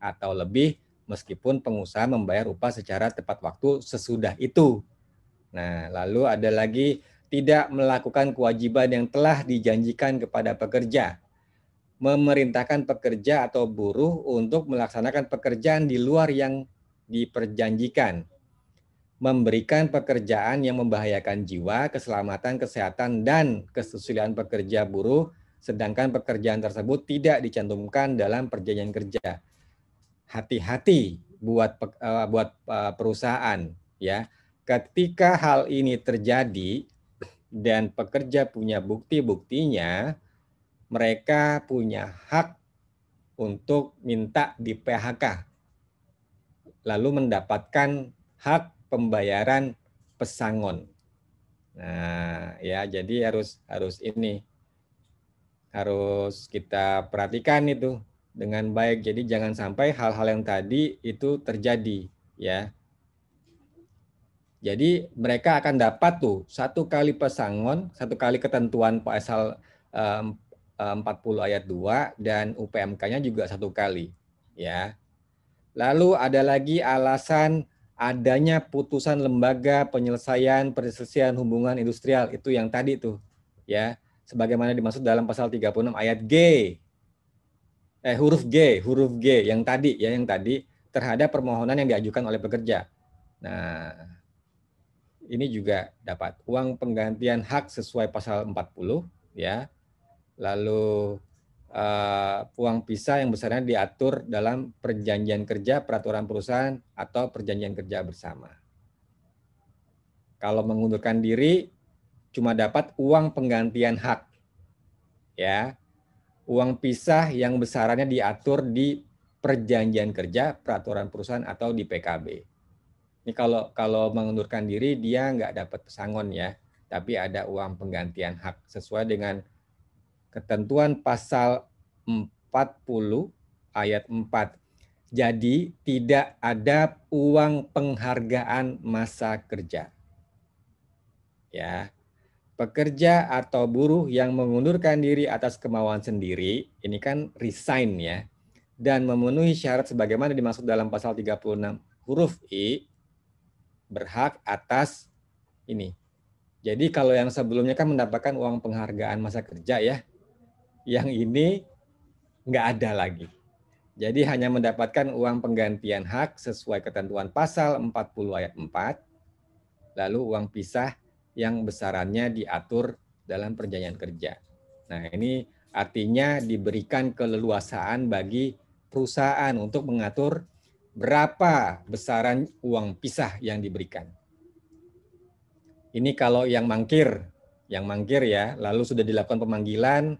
atau lebih meskipun pengusaha membayar upah secara tepat waktu sesudah itu. Nah, lalu ada lagi tidak melakukan kewajiban yang telah dijanjikan kepada pekerja. Memerintahkan pekerja atau buruh untuk melaksanakan pekerjaan di luar yang diperjanjikan. Memberikan pekerjaan yang membahayakan jiwa, keselamatan, kesehatan, dan kesusilaan pekerja buruh sedangkan pekerjaan tersebut tidak dicantumkan dalam perjanjian kerja. Hati-hati buat uh, buat uh, perusahaan ya. Ketika hal ini terjadi dan pekerja punya bukti-buktinya, mereka punya hak untuk minta di PHK. Lalu mendapatkan hak pembayaran pesangon. Nah, ya jadi harus harus ini harus kita perhatikan itu dengan baik. Jadi jangan sampai hal-hal yang tadi itu terjadi ya. Jadi mereka akan dapat tuh satu kali pesangon, satu kali ketentuan pasal 40 eh, ayat 2 dan UPMK-nya juga satu kali ya. Lalu ada lagi alasan adanya putusan lembaga penyelesaian perselisihan hubungan industrial itu yang tadi tuh ya sebagaimana dimaksud dalam pasal 36 ayat G. Eh huruf G, huruf G yang tadi ya yang tadi terhadap permohonan yang diajukan oleh pekerja. Nah, ini juga dapat uang penggantian hak sesuai pasal 40 ya. Lalu uh, uang pisah yang besarnya diatur dalam perjanjian kerja, peraturan perusahaan atau perjanjian kerja bersama. Kalau mengundurkan diri cuma dapat uang penggantian hak. Ya. Uang pisah yang besarannya diatur di perjanjian kerja, peraturan perusahaan atau di PKB. Ini kalau kalau mengundurkan diri dia nggak dapat pesangon ya, tapi ada uang penggantian hak sesuai dengan ketentuan pasal 40 ayat 4. Jadi tidak ada uang penghargaan masa kerja. Ya pekerja atau buruh yang mengundurkan diri atas kemauan sendiri, ini kan resign ya, dan memenuhi syarat sebagaimana dimaksud dalam pasal 36 huruf I, berhak atas ini. Jadi kalau yang sebelumnya kan mendapatkan uang penghargaan masa kerja ya, yang ini nggak ada lagi. Jadi hanya mendapatkan uang penggantian hak sesuai ketentuan pasal 40 ayat 4, lalu uang pisah yang besarannya diatur dalam perjanjian kerja. Nah, ini artinya diberikan keleluasaan bagi perusahaan untuk mengatur berapa besaran uang pisah yang diberikan. Ini kalau yang mangkir, yang mangkir ya, lalu sudah dilakukan pemanggilan,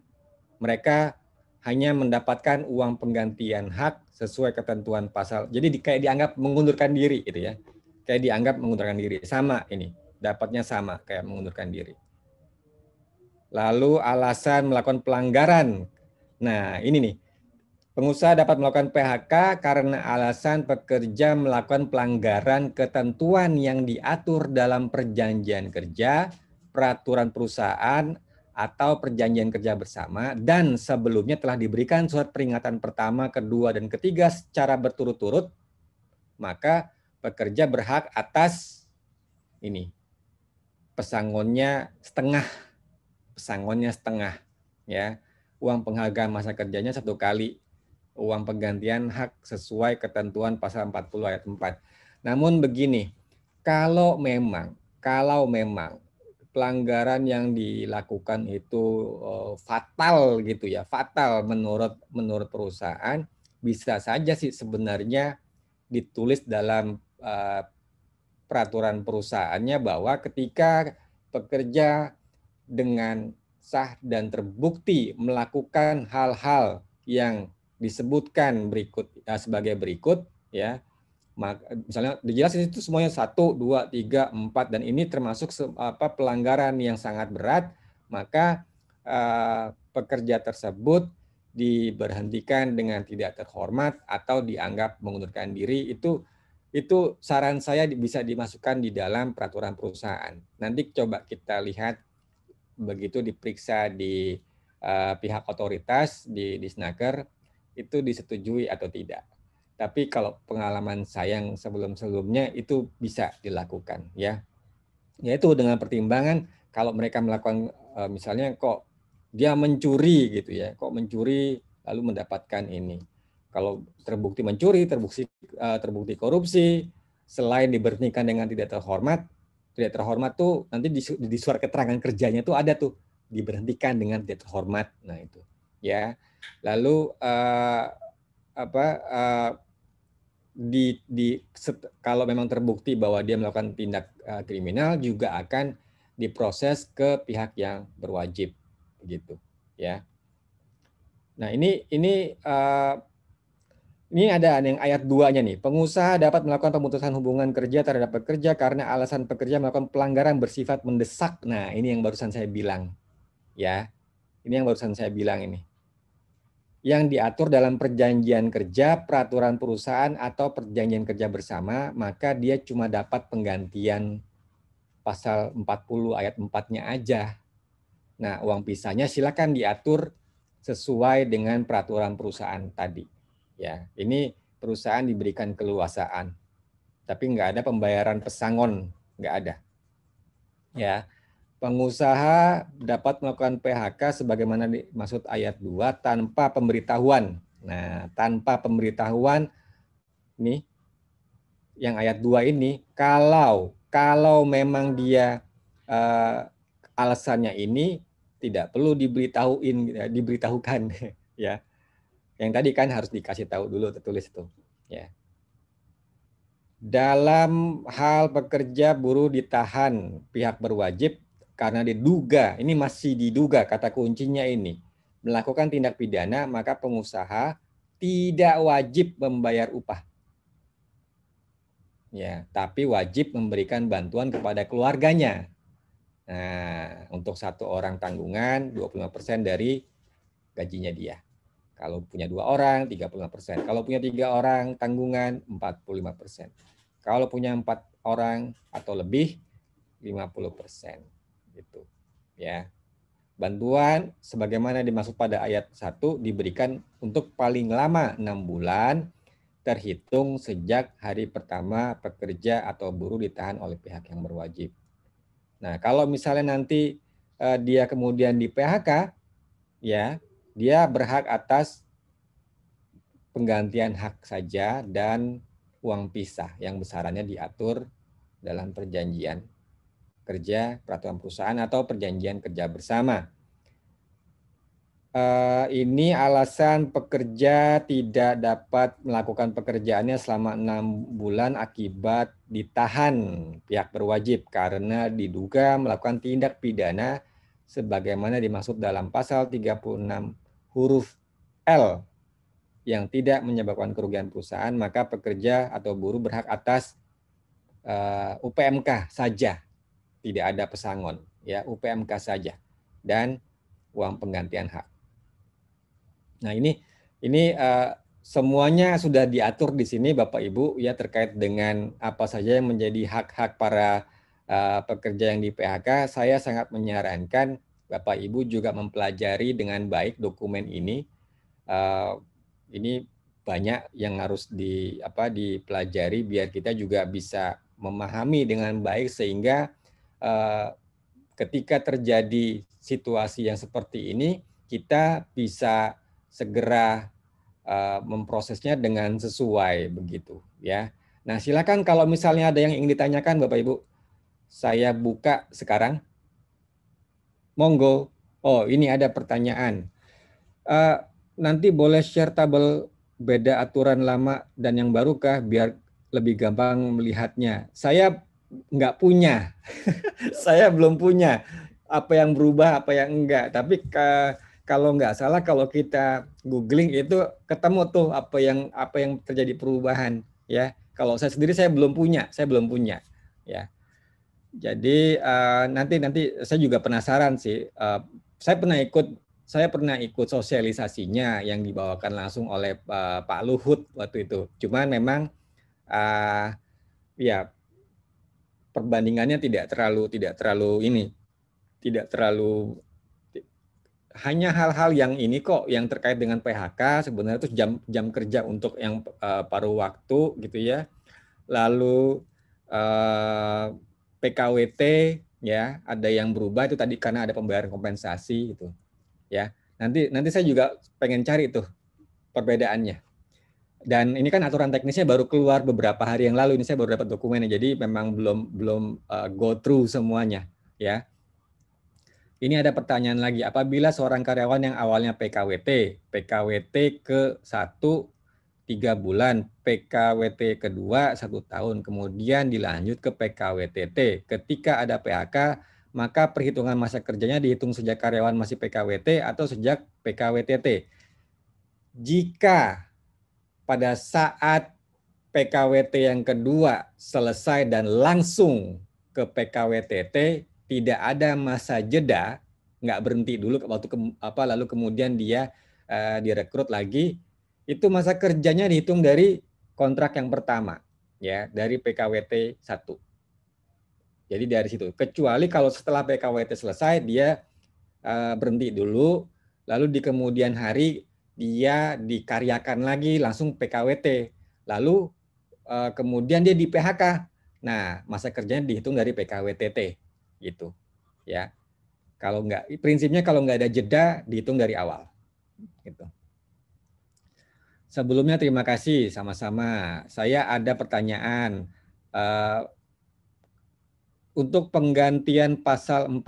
mereka hanya mendapatkan uang penggantian hak sesuai ketentuan pasal. Jadi di, kayak dianggap mengundurkan diri gitu ya. Kayak dianggap mengundurkan diri. Sama ini dapatnya sama kayak mengundurkan diri. Lalu alasan melakukan pelanggaran. Nah, ini nih. Pengusaha dapat melakukan PHK karena alasan pekerja melakukan pelanggaran ketentuan yang diatur dalam perjanjian kerja, peraturan perusahaan, atau perjanjian kerja bersama dan sebelumnya telah diberikan surat peringatan pertama, kedua, dan ketiga secara berturut-turut, maka pekerja berhak atas ini pesangonnya setengah, pesangonnya setengah, ya. Uang penghargaan masa kerjanya satu kali, uang penggantian hak sesuai ketentuan pasal 40 ayat 4. Namun begini, kalau memang kalau memang pelanggaran yang dilakukan itu eh, fatal gitu ya, fatal menurut menurut perusahaan, bisa saja sih sebenarnya ditulis dalam uh, peraturan perusahaannya bahwa ketika pekerja dengan sah dan terbukti melakukan hal-hal yang disebutkan berikut eh, sebagai berikut ya misalnya dijelasin itu semuanya satu dua tiga empat dan ini termasuk apa pelanggaran yang sangat berat maka eh, pekerja tersebut diberhentikan dengan tidak terhormat atau dianggap mengundurkan diri itu itu saran saya bisa dimasukkan di dalam peraturan perusahaan. Nanti coba kita lihat begitu diperiksa di uh, pihak otoritas di di Snaker itu disetujui atau tidak. Tapi kalau pengalaman saya yang sebelum-sebelumnya itu bisa dilakukan ya. Yaitu dengan pertimbangan kalau mereka melakukan uh, misalnya kok dia mencuri gitu ya, kok mencuri lalu mendapatkan ini kalau terbukti mencuri, terbukti eh, terbukti korupsi, selain diberhentikan dengan tidak terhormat, tidak terhormat tuh nanti di, di surat keterangan kerjanya tuh ada tuh diberhentikan dengan tidak terhormat. Nah itu ya. Lalu uh, apa uh, di, di set, kalau memang terbukti bahwa dia melakukan tindak uh, kriminal juga akan diproses ke pihak yang berwajib gitu ya. Nah ini ini uh, ini ada yang ayat 2-nya nih. Pengusaha dapat melakukan pemutusan hubungan kerja terhadap pekerja karena alasan pekerja melakukan pelanggaran bersifat mendesak. Nah, ini yang barusan saya bilang. Ya. Ini yang barusan saya bilang ini. Yang diatur dalam perjanjian kerja, peraturan perusahaan atau perjanjian kerja bersama, maka dia cuma dapat penggantian pasal 40 ayat 4-nya aja. Nah, uang pisahnya silakan diatur sesuai dengan peraturan perusahaan tadi. Ya, ini perusahaan diberikan keluasaan, tapi nggak ada pembayaran pesangon, nggak ada. Ya, pengusaha dapat melakukan PHK sebagaimana dimaksud ayat 2 tanpa pemberitahuan. Nah, tanpa pemberitahuan nih yang ayat 2 ini kalau kalau memang dia uh, alasannya ini tidak perlu diberitahuin eh, diberitahukan ya yang tadi kan harus dikasih tahu dulu tertulis itu ya dalam hal pekerja buruh ditahan pihak berwajib karena diduga ini masih diduga kata kuncinya ini melakukan tindak pidana maka pengusaha tidak wajib membayar upah ya tapi wajib memberikan bantuan kepada keluarganya nah untuk satu orang tanggungan 25% dari gajinya dia kalau punya dua orang, 35%. Kalau punya tiga orang, tanggungan 45%. Kalau punya empat orang atau lebih, 50%. Gitu. Ya. Bantuan sebagaimana dimaksud pada ayat 1 diberikan untuk paling lama 6 bulan terhitung sejak hari pertama pekerja atau buruh ditahan oleh pihak yang berwajib. Nah, kalau misalnya nanti eh, dia kemudian di PHK, ya dia berhak atas penggantian hak saja dan uang pisah yang besarannya diatur dalam perjanjian kerja peraturan perusahaan atau perjanjian kerja bersama. Eh, ini alasan pekerja tidak dapat melakukan pekerjaannya selama enam bulan akibat ditahan pihak berwajib karena diduga melakukan tindak pidana sebagaimana dimaksud dalam pasal 36 huruf L yang tidak menyebabkan kerugian perusahaan, maka pekerja atau buruh berhak atas uh, eh, UPMK saja, tidak ada pesangon, ya UPMK saja dan uang penggantian hak. Nah ini ini uh, semuanya sudah diatur di sini Bapak Ibu ya terkait dengan apa saja yang menjadi hak-hak para Eh, pekerja yang di PHK, saya sangat menyarankan Bapak Ibu juga mempelajari dengan baik dokumen ini. Uh, ini banyak yang harus di apa dipelajari biar kita juga bisa memahami dengan baik sehingga uh, ketika terjadi situasi yang seperti ini kita bisa segera uh, memprosesnya dengan sesuai begitu ya. Nah, silakan kalau misalnya ada yang ingin ditanyakan Bapak Ibu. Saya buka sekarang. Monggo. Oh, ini ada pertanyaan. Uh, nanti boleh share tabel beda aturan lama dan yang barukah biar lebih gampang melihatnya. Saya nggak punya. saya belum punya apa yang berubah, apa yang enggak. Tapi ke, kalau nggak salah kalau kita googling itu ketemu tuh apa yang apa yang terjadi perubahan ya. Kalau saya sendiri saya belum punya, saya belum punya ya. Jadi uh, nanti nanti saya juga penasaran sih. Uh, saya pernah ikut saya pernah ikut sosialisasinya yang dibawakan langsung oleh uh, Pak Luhut waktu itu. Cuman memang uh, ya perbandingannya tidak terlalu tidak terlalu ini tidak terlalu hanya hal-hal yang ini kok yang terkait dengan PHK sebenarnya itu jam jam kerja untuk yang uh, paruh waktu gitu ya lalu uh, PKWT ya ada yang berubah itu tadi karena ada pembayaran kompensasi itu ya nanti nanti saya juga pengen cari tuh perbedaannya dan ini kan aturan teknisnya baru keluar beberapa hari yang lalu ini saya baru dapat dokumennya jadi memang belum belum uh, go through semuanya ya ini ada pertanyaan lagi apabila seorang karyawan yang awalnya PKWT PKWT ke satu tiga bulan, PKWT kedua satu tahun, kemudian dilanjut ke PKWTT. Ketika ada PHK, maka perhitungan masa kerjanya dihitung sejak karyawan masih PKWT atau sejak PKWTT. Jika pada saat PKWT yang kedua selesai dan langsung ke PKWTT, tidak ada masa jeda, nggak berhenti dulu waktu ke, apa lalu kemudian dia uh, direkrut lagi itu masa kerjanya dihitung dari kontrak yang pertama ya dari PKWT 1. Jadi dari situ. Kecuali kalau setelah PKWT selesai dia eh, berhenti dulu lalu di kemudian hari dia dikaryakan lagi langsung PKWT. Lalu eh, kemudian dia di PHK. Nah, masa kerjanya dihitung dari PKWTT gitu. Ya. Kalau enggak prinsipnya kalau enggak ada jeda dihitung dari awal. Sebelumnya terima kasih sama-sama. Saya ada pertanyaan. Uh, untuk penggantian pasal 40,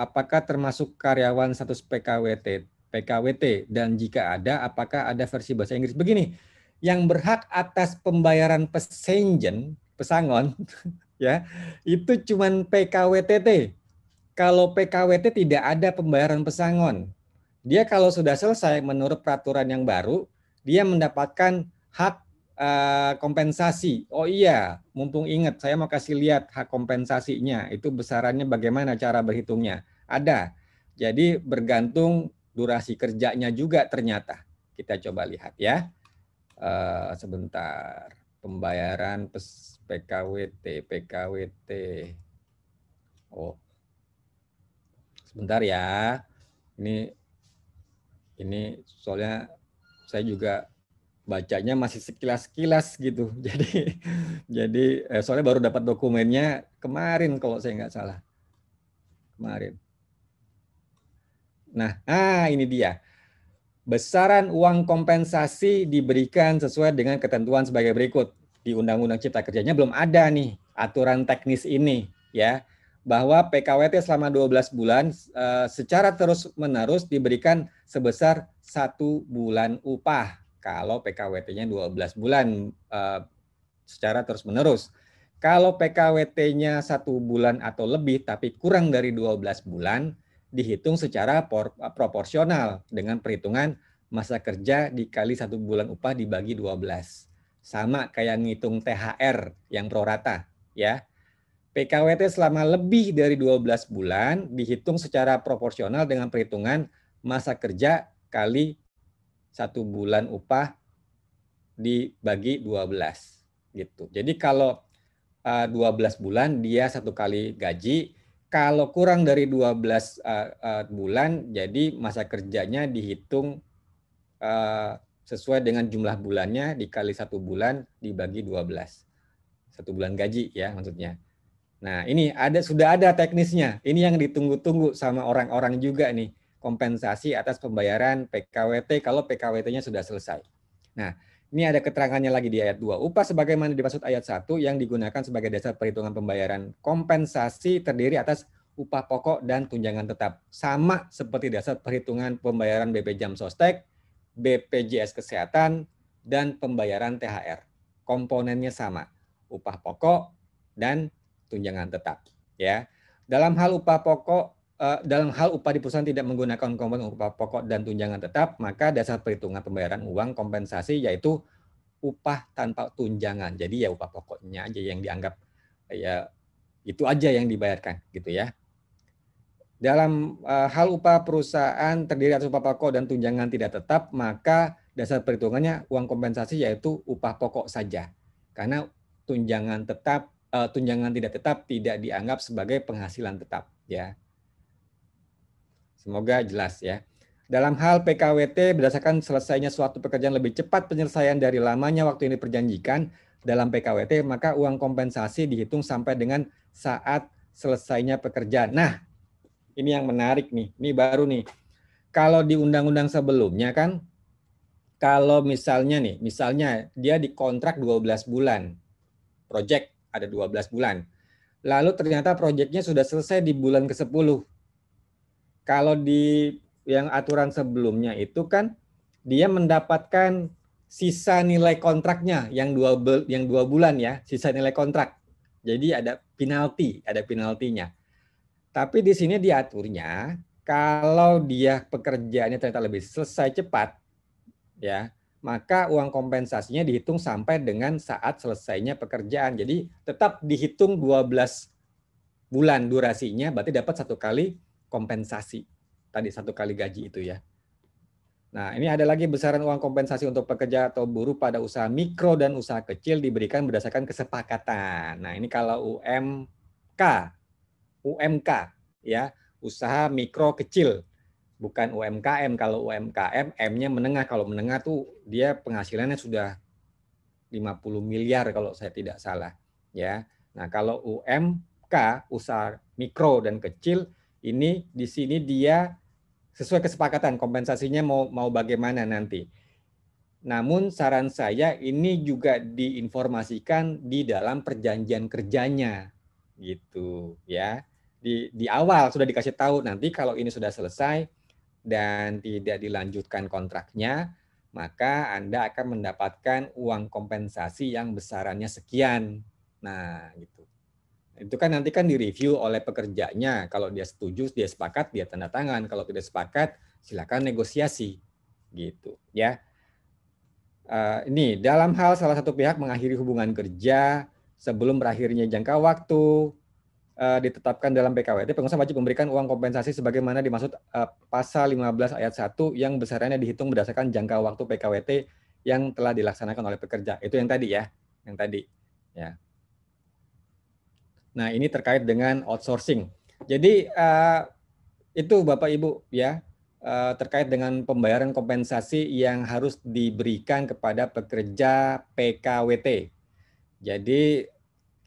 apakah termasuk karyawan status PKWT, PKWT dan jika ada, apakah ada versi bahasa Inggris? Begini, yang berhak atas pembayaran pesenjen, pesangon, ya itu cuman PKWTT. Kalau PKWT tidak ada pembayaran pesangon. Dia kalau sudah selesai menurut peraturan yang baru, dia mendapatkan hak uh, kompensasi. Oh iya, mumpung ingat, saya mau kasih lihat hak kompensasinya. Itu besarannya bagaimana cara berhitungnya. Ada. Jadi bergantung durasi kerjanya juga ternyata. Kita coba lihat ya. Uh, sebentar. Pembayaran PKWT, PKWT. Oh. Sebentar ya. Ini ini soalnya saya juga bacanya masih sekilas-sekilas gitu. Jadi jadi eh, soalnya baru dapat dokumennya kemarin kalau saya nggak salah. Kemarin. Nah, ah ini dia. Besaran uang kompensasi diberikan sesuai dengan ketentuan sebagai berikut. Di Undang-Undang Cipta Kerjanya belum ada nih aturan teknis ini ya bahwa PKWT selama 12 bulan eh, secara terus-menerus diberikan sebesar satu bulan upah kalau PKWT-nya 12 bulan eh, secara terus-menerus. Kalau PKWT-nya satu bulan atau lebih tapi kurang dari 12 bulan, dihitung secara proporsional dengan perhitungan masa kerja dikali satu bulan upah dibagi 12. Sama kayak ngitung THR yang prorata. ya PKWT selama lebih dari 12 bulan dihitung secara proporsional dengan perhitungan masa kerja kali satu bulan upah dibagi 12 gitu. Jadi kalau eh, dua 12 bulan dia satu kali gaji, kalau kurang dari 12 belas eh, eh, bulan jadi masa kerjanya dihitung sesuai dengan jumlah bulannya dikali satu bulan dibagi 12. Satu bulan gaji ya maksudnya. Nah, ini ada sudah ada teknisnya. Ini yang ditunggu-tunggu sama orang-orang juga nih, kompensasi atas pembayaran PKWT kalau PKWT-nya sudah selesai. Nah, ini ada keterangannya lagi di ayat 2. Upah sebagaimana dimaksud ayat 1 yang digunakan sebagai dasar perhitungan pembayaran kompensasi terdiri atas upah pokok dan tunjangan tetap. Sama seperti dasar perhitungan pembayaran BP Jam Sostek, BPJS Kesehatan, dan pembayaran THR. Komponennya sama, upah pokok dan tunjangan tetap ya. Dalam hal upah pokok eh, dalam hal upah di perusahaan tidak menggunakan komponen upah pokok dan tunjangan tetap, maka dasar perhitungan pembayaran uang kompensasi yaitu upah tanpa tunjangan. Jadi ya upah pokoknya aja yang dianggap ya itu aja yang dibayarkan gitu ya. Dalam uh, hal upah perusahaan terdiri atas upah pokok dan tunjangan tidak tetap, maka dasar perhitungannya uang kompensasi yaitu upah pokok saja. Karena tunjangan tetap uh, tunjangan tidak tetap tidak dianggap sebagai penghasilan tetap ya. Semoga jelas ya. Dalam hal PKWT berdasarkan selesainya suatu pekerjaan lebih cepat penyelesaian dari lamanya waktu ini perjanjikan dalam PKWT maka uang kompensasi dihitung sampai dengan saat selesainya pekerjaan. Nah, ini yang menarik nih. Ini baru nih. Kalau di undang-undang sebelumnya kan kalau misalnya nih, misalnya dia dikontrak 12 bulan project ada 12 bulan. Lalu ternyata proyeknya sudah selesai di bulan ke-10. Kalau di yang aturan sebelumnya itu kan dia mendapatkan sisa nilai kontraknya yang dua yang dua bulan ya sisa nilai kontrak jadi ada penalti ada penaltinya tapi di sini diaturnya kalau dia pekerjaannya ternyata lebih selesai cepat ya maka uang kompensasinya dihitung sampai dengan saat selesainya pekerjaan. Jadi tetap dihitung 12 bulan durasinya, berarti dapat satu kali kompensasi. Tadi satu kali gaji itu ya. Nah, ini ada lagi besaran uang kompensasi untuk pekerja atau buruh pada usaha mikro dan usaha kecil diberikan berdasarkan kesepakatan. Nah, ini kalau UMK, UMK ya, usaha mikro kecil bukan UMKM kalau UMKM M-nya menengah kalau menengah tuh dia penghasilannya sudah 50 miliar kalau saya tidak salah ya nah kalau UMK usaha mikro dan kecil ini di sini dia sesuai kesepakatan kompensasinya mau mau bagaimana nanti namun saran saya ini juga diinformasikan di dalam perjanjian kerjanya gitu ya di di awal sudah dikasih tahu nanti kalau ini sudah selesai dan tidak dilanjutkan kontraknya, maka Anda akan mendapatkan uang kompensasi yang besarannya sekian. Nah, gitu. Itu kan nanti kan direview oleh pekerjanya. Kalau dia setuju, dia sepakat, dia tanda tangan. Kalau tidak sepakat, silakan negosiasi. Gitu, ya. Eh, ini dalam hal salah satu pihak mengakhiri hubungan kerja sebelum berakhirnya jangka waktu, Eh, ditetapkan dalam PKWT, pengusaha wajib memberikan uang kompensasi sebagaimana dimaksud uh, pasal 15 ayat 1 yang besarnya dihitung berdasarkan jangka waktu PKWT yang telah dilaksanakan oleh pekerja. Itu yang tadi ya, yang tadi. Ya. Nah, ini terkait dengan outsourcing. Jadi uh, itu Bapak Ibu ya uh, terkait dengan pembayaran kompensasi yang harus diberikan kepada pekerja PKWT. Jadi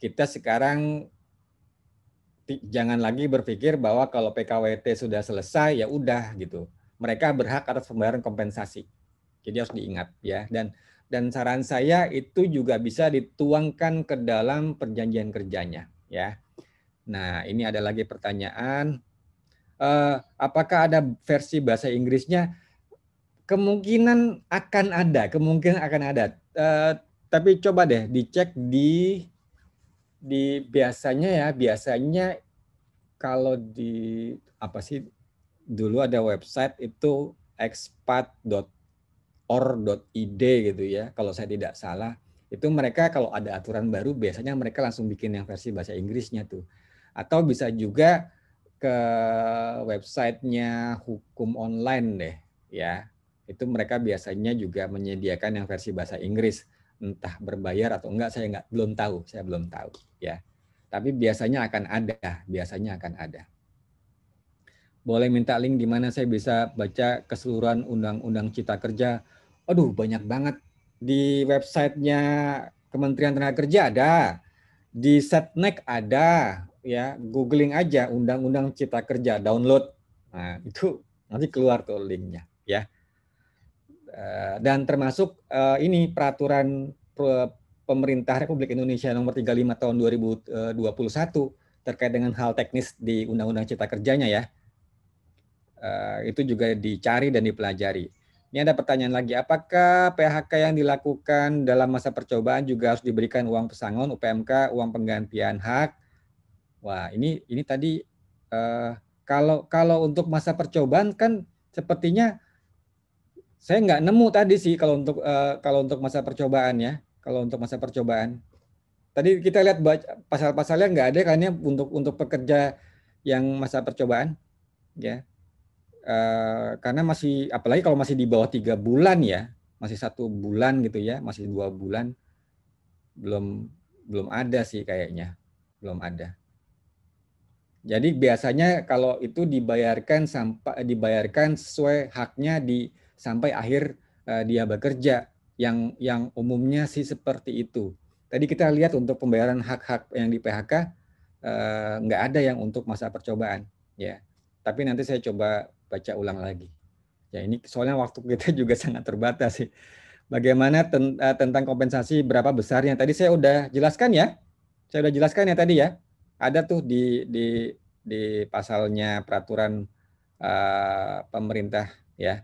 kita sekarang jangan lagi berpikir bahwa kalau PKWT sudah selesai ya udah gitu. Mereka berhak atas pembayaran kompensasi. Jadi harus diingat ya dan dan saran saya itu juga bisa dituangkan ke dalam perjanjian kerjanya ya. Nah, ini ada lagi pertanyaan uh, apakah ada versi bahasa Inggrisnya? Kemungkinan akan ada, kemungkinan akan ada. Uh, tapi coba deh dicek di di biasanya ya biasanya kalau di apa sih dulu ada website itu expat.or.id gitu ya kalau saya tidak salah itu mereka kalau ada aturan baru biasanya mereka langsung bikin yang versi bahasa Inggrisnya tuh atau bisa juga ke websitenya hukum online deh ya itu mereka biasanya juga menyediakan yang versi bahasa Inggris entah berbayar atau enggak saya enggak belum tahu, saya belum tahu ya. Tapi biasanya akan ada, biasanya akan ada. Boleh minta link di mana saya bisa baca keseluruhan undang-undang cipta kerja. Aduh, banyak banget di websitenya Kementerian Tenaga Kerja ada, di Setnek ada, ya googling aja undang-undang cipta kerja, download. Nah, itu nanti keluar tuh linknya, ya. Eh, dan termasuk eh, ini peraturan pemerintah Republik Indonesia nomor 35 tahun 2021 eh, terkait dengan hal teknis di Undang-Undang Cipta Kerjanya ya. Itu juga dicari dan dipelajari. Ini ada pertanyaan lagi, apakah PHK yang dilakukan dalam masa percobaan juga harus diberikan uang pesangon, UPMK, uang penggantian hak? Wah, ini ini tadi uh, kalau kalau untuk masa percobaan kan sepertinya saya nggak nemu tadi sih kalau untuk uh, kalau untuk masa percobaan ya, kalau untuk masa percobaan. Tadi kita lihat pasal-pasalnya nggak ada kan ya untuk untuk pekerja yang masa percobaan, ya. Uh, karena masih apalagi kalau masih di bawah tiga bulan ya, masih satu bulan gitu ya, masih dua bulan belum belum ada sih kayaknya, belum ada. Jadi biasanya kalau itu dibayarkan sampai dibayarkan sesuai haknya di sampai akhir uh, dia bekerja yang yang umumnya sih seperti itu. Tadi kita lihat untuk pembayaran hak-hak yang di PHK uh, eh, nggak ada yang untuk masa percobaan ya. Tapi nanti saya coba baca ulang lagi. Ya ini soalnya waktu kita juga sangat terbatas sih. Bagaimana ten, eh, tentang kompensasi berapa besarnya? Tadi saya udah jelaskan ya. Saya udah jelaskan ya tadi ya. Ada tuh di di di pasalnya peraturan uh, pemerintah ya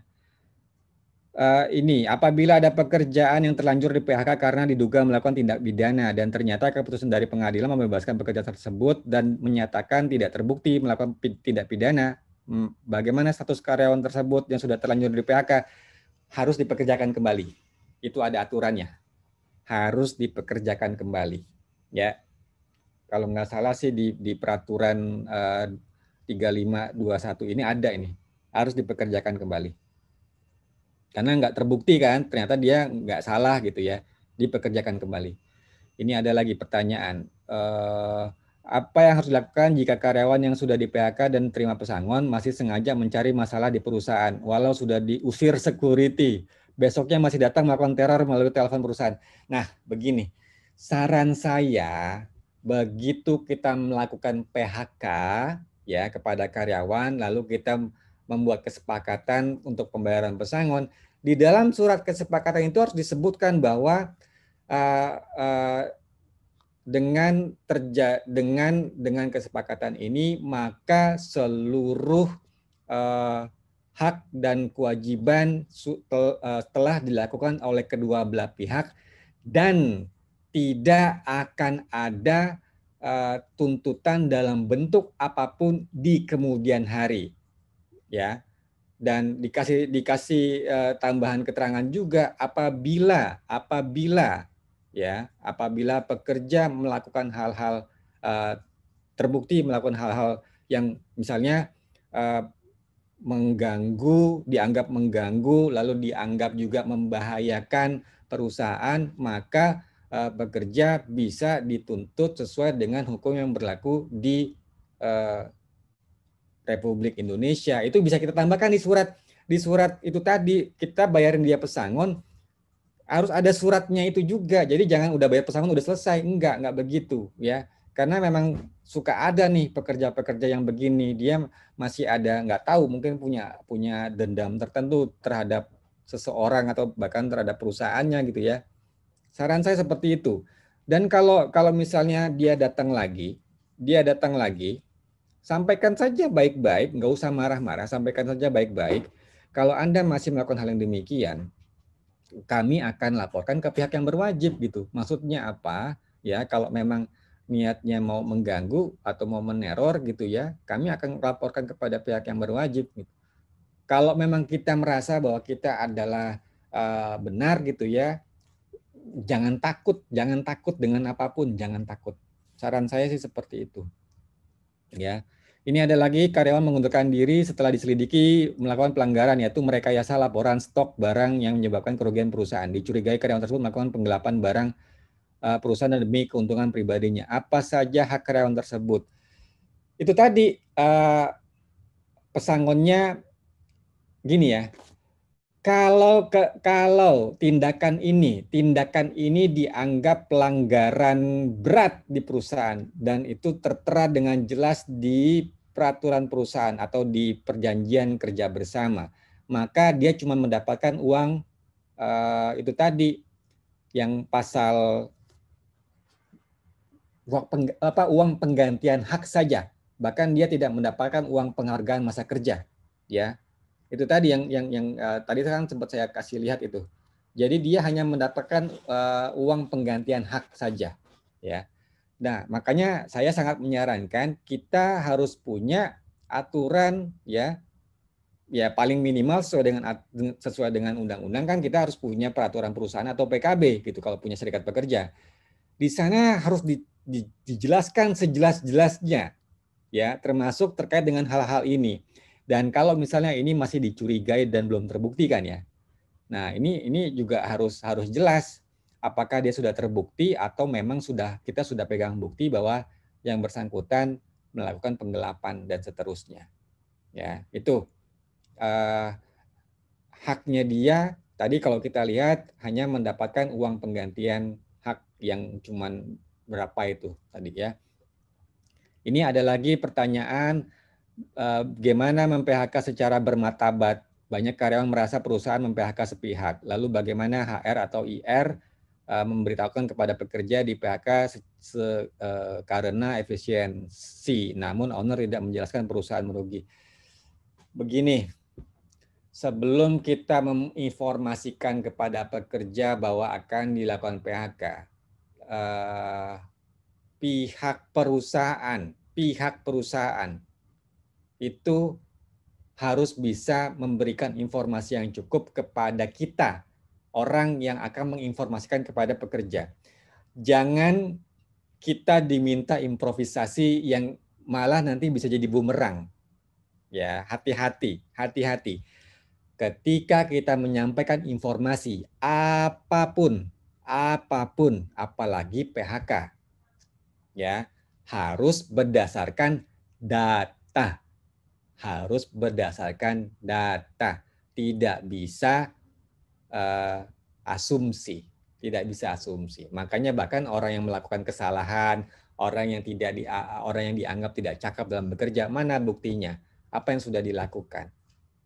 uh, ini apabila ada pekerjaan yang terlanjur di PHK karena diduga melakukan tindak pidana dan ternyata keputusan dari pengadilan membebaskan pekerja tersebut dan menyatakan tidak terbukti melakukan tindak pidana, hmm, bagaimana status karyawan tersebut yang sudah terlanjur di PHK harus dipekerjakan kembali? Itu ada aturannya, harus dipekerjakan kembali, ya. Kalau nggak salah sih di, di peraturan uh, eh, 3521 ini ada ini harus dipekerjakan kembali karena nggak terbukti kan ternyata dia nggak salah gitu ya dipekerjakan kembali ini ada lagi pertanyaan eh, apa yang harus dilakukan jika karyawan yang sudah di PHK dan terima pesangon masih sengaja mencari masalah di perusahaan walau sudah diusir security besoknya masih datang melakukan teror melalui telepon perusahaan nah begini saran saya begitu kita melakukan PHK ya kepada karyawan lalu kita membuat kesepakatan untuk pembayaran pesangon. Di dalam surat kesepakatan itu harus disebutkan bahwa uh, uh, dengan terja dengan dengan kesepakatan ini maka seluruh uh, hak dan kewajiban tel, uh, telah dilakukan oleh kedua belah pihak dan tidak akan ada uh, tuntutan dalam bentuk apapun di kemudian hari ya dan dikasih dikasih uh, tambahan keterangan juga apabila apabila ya apabila pekerja melakukan hal-hal uh, terbukti melakukan hal-hal yang misalnya uh, mengganggu dianggap mengganggu lalu dianggap juga membahayakan perusahaan maka uh, pekerja bisa dituntut sesuai dengan hukum yang berlaku di uh, Republik Indonesia. Itu bisa kita tambahkan di surat di surat itu tadi kita bayarin dia pesangon harus ada suratnya itu juga. Jadi jangan udah bayar pesangon udah selesai. Enggak, enggak begitu ya. Karena memang suka ada nih pekerja-pekerja yang begini, dia masih ada nggak tahu mungkin punya punya dendam tertentu terhadap seseorang atau bahkan terhadap perusahaannya gitu ya. Saran saya seperti itu. Dan kalau kalau misalnya dia datang lagi, dia datang lagi Sampaikan saja baik-baik, nggak usah marah-marah, sampaikan saja baik-baik. Kalau Anda masih melakukan hal yang demikian, kami akan laporkan ke pihak yang berwajib gitu. Maksudnya apa? Ya, kalau memang niatnya mau mengganggu atau mau meneror gitu ya, kami akan laporkan kepada pihak yang berwajib gitu. Kalau memang kita merasa bahwa kita adalah uh, benar gitu ya, jangan takut, jangan takut dengan apapun, jangan takut. Saran saya sih seperti itu. Ya. Ini ada lagi karyawan mengundurkan diri setelah diselidiki melakukan pelanggaran yaitu mereka merekayasa laporan stok barang yang menyebabkan kerugian perusahaan. Dicurigai karyawan tersebut melakukan penggelapan barang eh, perusahaan dan demi keuntungan pribadinya. Apa saja hak karyawan tersebut? Itu tadi eh, pesangonnya gini ya kalau ke, kalau tindakan ini tindakan ini dianggap pelanggaran berat di perusahaan dan itu tertera dengan jelas di peraturan perusahaan atau di perjanjian kerja bersama maka dia cuma mendapatkan uang uh, itu tadi yang pasal uang, apa, uang penggantian hak saja bahkan dia tidak mendapatkan uang penghargaan masa kerja ya itu tadi yang yang yang uh, tadi kan sempat saya kasih lihat itu. Jadi dia hanya mendapatkan uh, uang penggantian hak saja, ya. Nah, makanya saya sangat menyarankan kita harus punya aturan ya ya paling minimal sesuai dengan sesuai dengan undang-undang kan kita harus punya peraturan perusahaan atau PKB gitu kalau punya serikat pekerja. Di sana harus di, di, dijelaskan sejelas-jelasnya ya termasuk terkait dengan hal-hal ini dan kalau misalnya ini masih dicurigai dan belum terbukti kan ya. Nah, ini ini juga harus harus jelas apakah dia sudah terbukti atau memang sudah kita sudah pegang bukti bahwa yang bersangkutan melakukan penggelapan dan seterusnya. Ya, itu eh, haknya dia tadi kalau kita lihat hanya mendapatkan uang penggantian hak yang cuman berapa itu tadi ya. Ini ada lagi pertanyaan bagaimana eh, mem secara bermartabat. Banyak karyawan merasa perusahaan mem sepihak. Lalu bagaimana HR atau IR eh, memberitahukan kepada pekerja di PHK se, se eh, karena efisiensi, namun owner tidak menjelaskan perusahaan merugi. Begini, sebelum kita menginformasikan kepada pekerja bahwa akan dilakukan PHK, pihak perusahaan, pihak perusahaan itu harus bisa memberikan informasi yang cukup kepada kita, orang yang akan menginformasikan kepada pekerja. Jangan kita diminta improvisasi yang malah nanti bisa jadi bumerang. Ya, hati-hati, hati-hati. Ketika kita menyampaikan informasi apapun, apapun, apalagi PHK, ya harus berdasarkan data harus berdasarkan data, tidak bisa uh, asumsi, tidak bisa asumsi. Makanya bahkan orang yang melakukan kesalahan, orang yang tidak di, orang yang dianggap tidak cakap dalam bekerja, mana buktinya? Apa yang sudah dilakukan?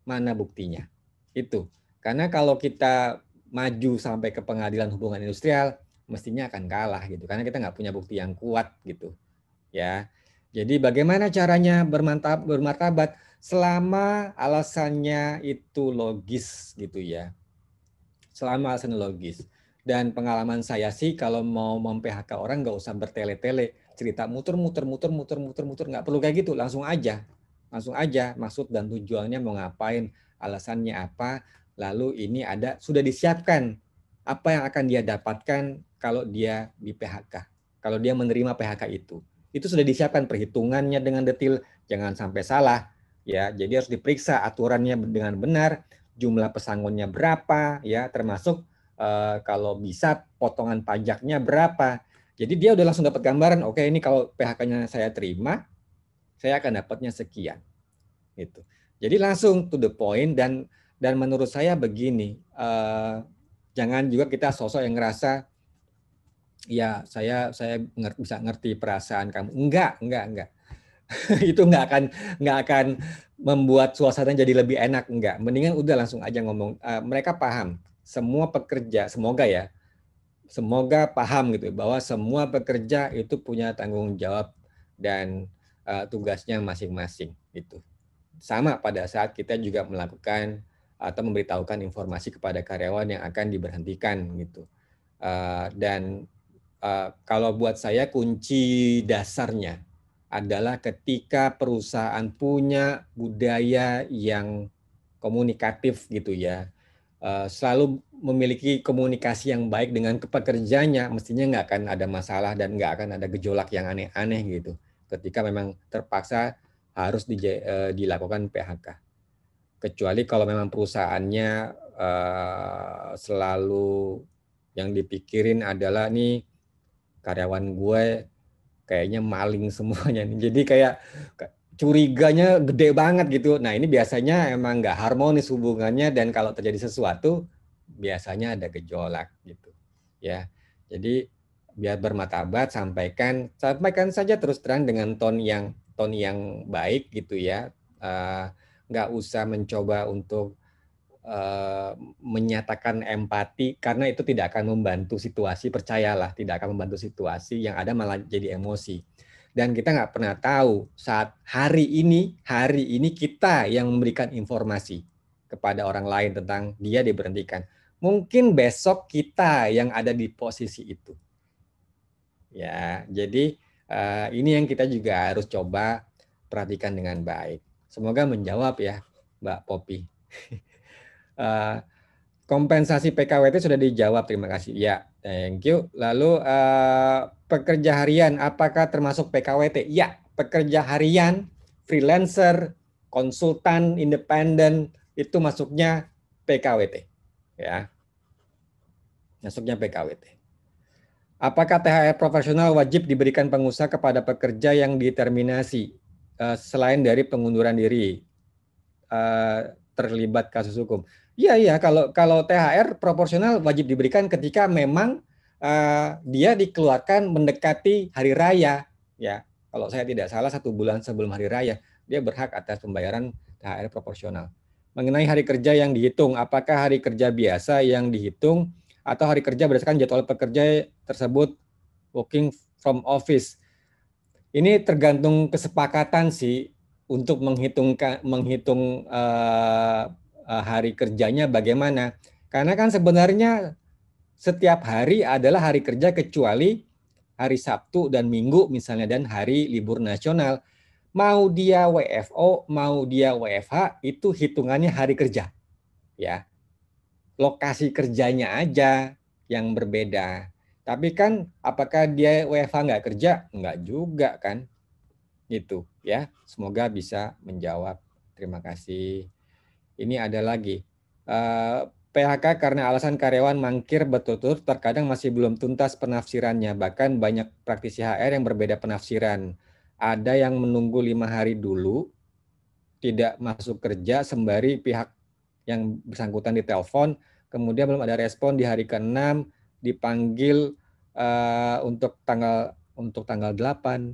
Mana buktinya? Itu. Karena kalau kita maju sampai ke pengadilan hubungan industrial, mestinya akan kalah gitu. Karena kita nggak punya bukti yang kuat gitu. Ya. Jadi bagaimana caranya bermantap bermartabat selama alasannya itu logis gitu ya. Selama alasannya logis. Dan pengalaman saya sih kalau mau mem-PHK orang nggak usah bertele-tele cerita muter-muter muter-muter muter-muter nggak perlu kayak gitu langsung aja langsung aja maksud dan tujuannya mau ngapain alasannya apa lalu ini ada sudah disiapkan apa yang akan dia dapatkan kalau dia di PHK kalau dia menerima PHK itu itu sudah disiapkan perhitungannya dengan detail jangan sampai salah. Ya, jadi harus diperiksa aturannya dengan benar, jumlah pesangonnya berapa, ya, termasuk eh, kalau bisa potongan pajaknya berapa. Jadi dia udah langsung dapat gambaran, oke okay, ini kalau PHK-nya saya terima, saya akan dapatnya sekian. Gitu. Jadi langsung to the point dan dan menurut saya begini, eh, jangan juga kita sosok yang ngerasa ya saya saya bisa ngerti perasaan kamu. Enggak, enggak, enggak. itu enggak akan nggak akan membuat suasana jadi lebih enak enggak. Mendingan udah langsung aja ngomong. Uh, mereka paham. Semua pekerja, semoga ya. Semoga paham gitu bahwa semua pekerja itu punya tanggung jawab dan uh, tugasnya masing-masing itu Sama pada saat kita juga melakukan atau memberitahukan informasi kepada karyawan yang akan diberhentikan gitu. Uh, dan Eh, kalau buat saya kunci dasarnya adalah ketika perusahaan punya budaya yang komunikatif gitu ya, eh, selalu memiliki komunikasi yang baik dengan pekerjanya, mestinya nggak akan ada masalah dan nggak akan ada gejolak yang aneh-aneh gitu. Ketika memang terpaksa harus di, eh, dilakukan PHK, kecuali kalau memang perusahaannya selalu yang dipikirin adalah nih karyawan gue kayaknya maling semuanya nih. Jadi kayak curiganya gede banget gitu. Nah ini biasanya emang nggak harmonis hubungannya dan kalau terjadi sesuatu biasanya ada gejolak gitu. Ya, jadi biar bermatabat sampaikan sampaikan saja terus terang dengan ton yang ton yang baik gitu ya. Eh, nggak uh, usah mencoba untuk uh, menyatakan empati karena itu tidak akan membantu situasi percayalah tidak akan membantu situasi yang ada malah jadi emosi dan kita nggak pernah tahu saat hari ini hari ini kita yang memberikan informasi kepada orang lain tentang dia diberhentikan mungkin besok kita yang ada di posisi itu ya jadi uh, ini yang kita juga harus coba perhatikan dengan baik semoga menjawab ya Mbak Popi. Eh, kompensasi PKWT sudah dijawab, terima kasih. Ya, thank you. Lalu uh, pekerja harian apakah termasuk PKWT? Ya, pekerja harian, freelancer, konsultan, independen itu masuknya PKWT. Ya. Masuknya PKWT. Apakah THR profesional wajib diberikan pengusaha kepada pekerja yang diterminasi eh, selain dari pengunduran diri terlibat kasus hukum? Iya iya kalau kalau THR proporsional wajib diberikan ketika memang uh, dia dikeluarkan mendekati hari raya ya. Kalau saya tidak salah satu bulan sebelum hari raya dia berhak atas pembayaran THR proporsional. Mengenai hari kerja yang dihitung, apakah hari kerja biasa yang dihitung atau hari kerja berdasarkan jadwal pekerja tersebut working from office? Ini tergantung kesepakatan sih untuk menghitung menghitung uh, Eh, hari kerjanya bagaimana. Karena kan sebenarnya setiap hari adalah hari kerja kecuali hari Sabtu dan Minggu misalnya dan hari libur nasional. Mau dia WFO, mau dia WFH itu hitungannya hari kerja. Ya. Lokasi kerjanya aja yang berbeda. Tapi kan apakah dia WFH nggak kerja? Nggak juga kan. Gitu ya. Semoga bisa menjawab. Terima kasih ini ada lagi. Uh, eh, PHK karena alasan karyawan mangkir betul-betul terkadang masih belum tuntas penafsirannya. Bahkan banyak praktisi HR yang berbeda penafsiran. Ada yang menunggu lima hari dulu, tidak masuk kerja sembari pihak yang bersangkutan ditelepon, kemudian belum ada respon di hari ke-6 dipanggil uh, untuk tanggal untuk tanggal 8.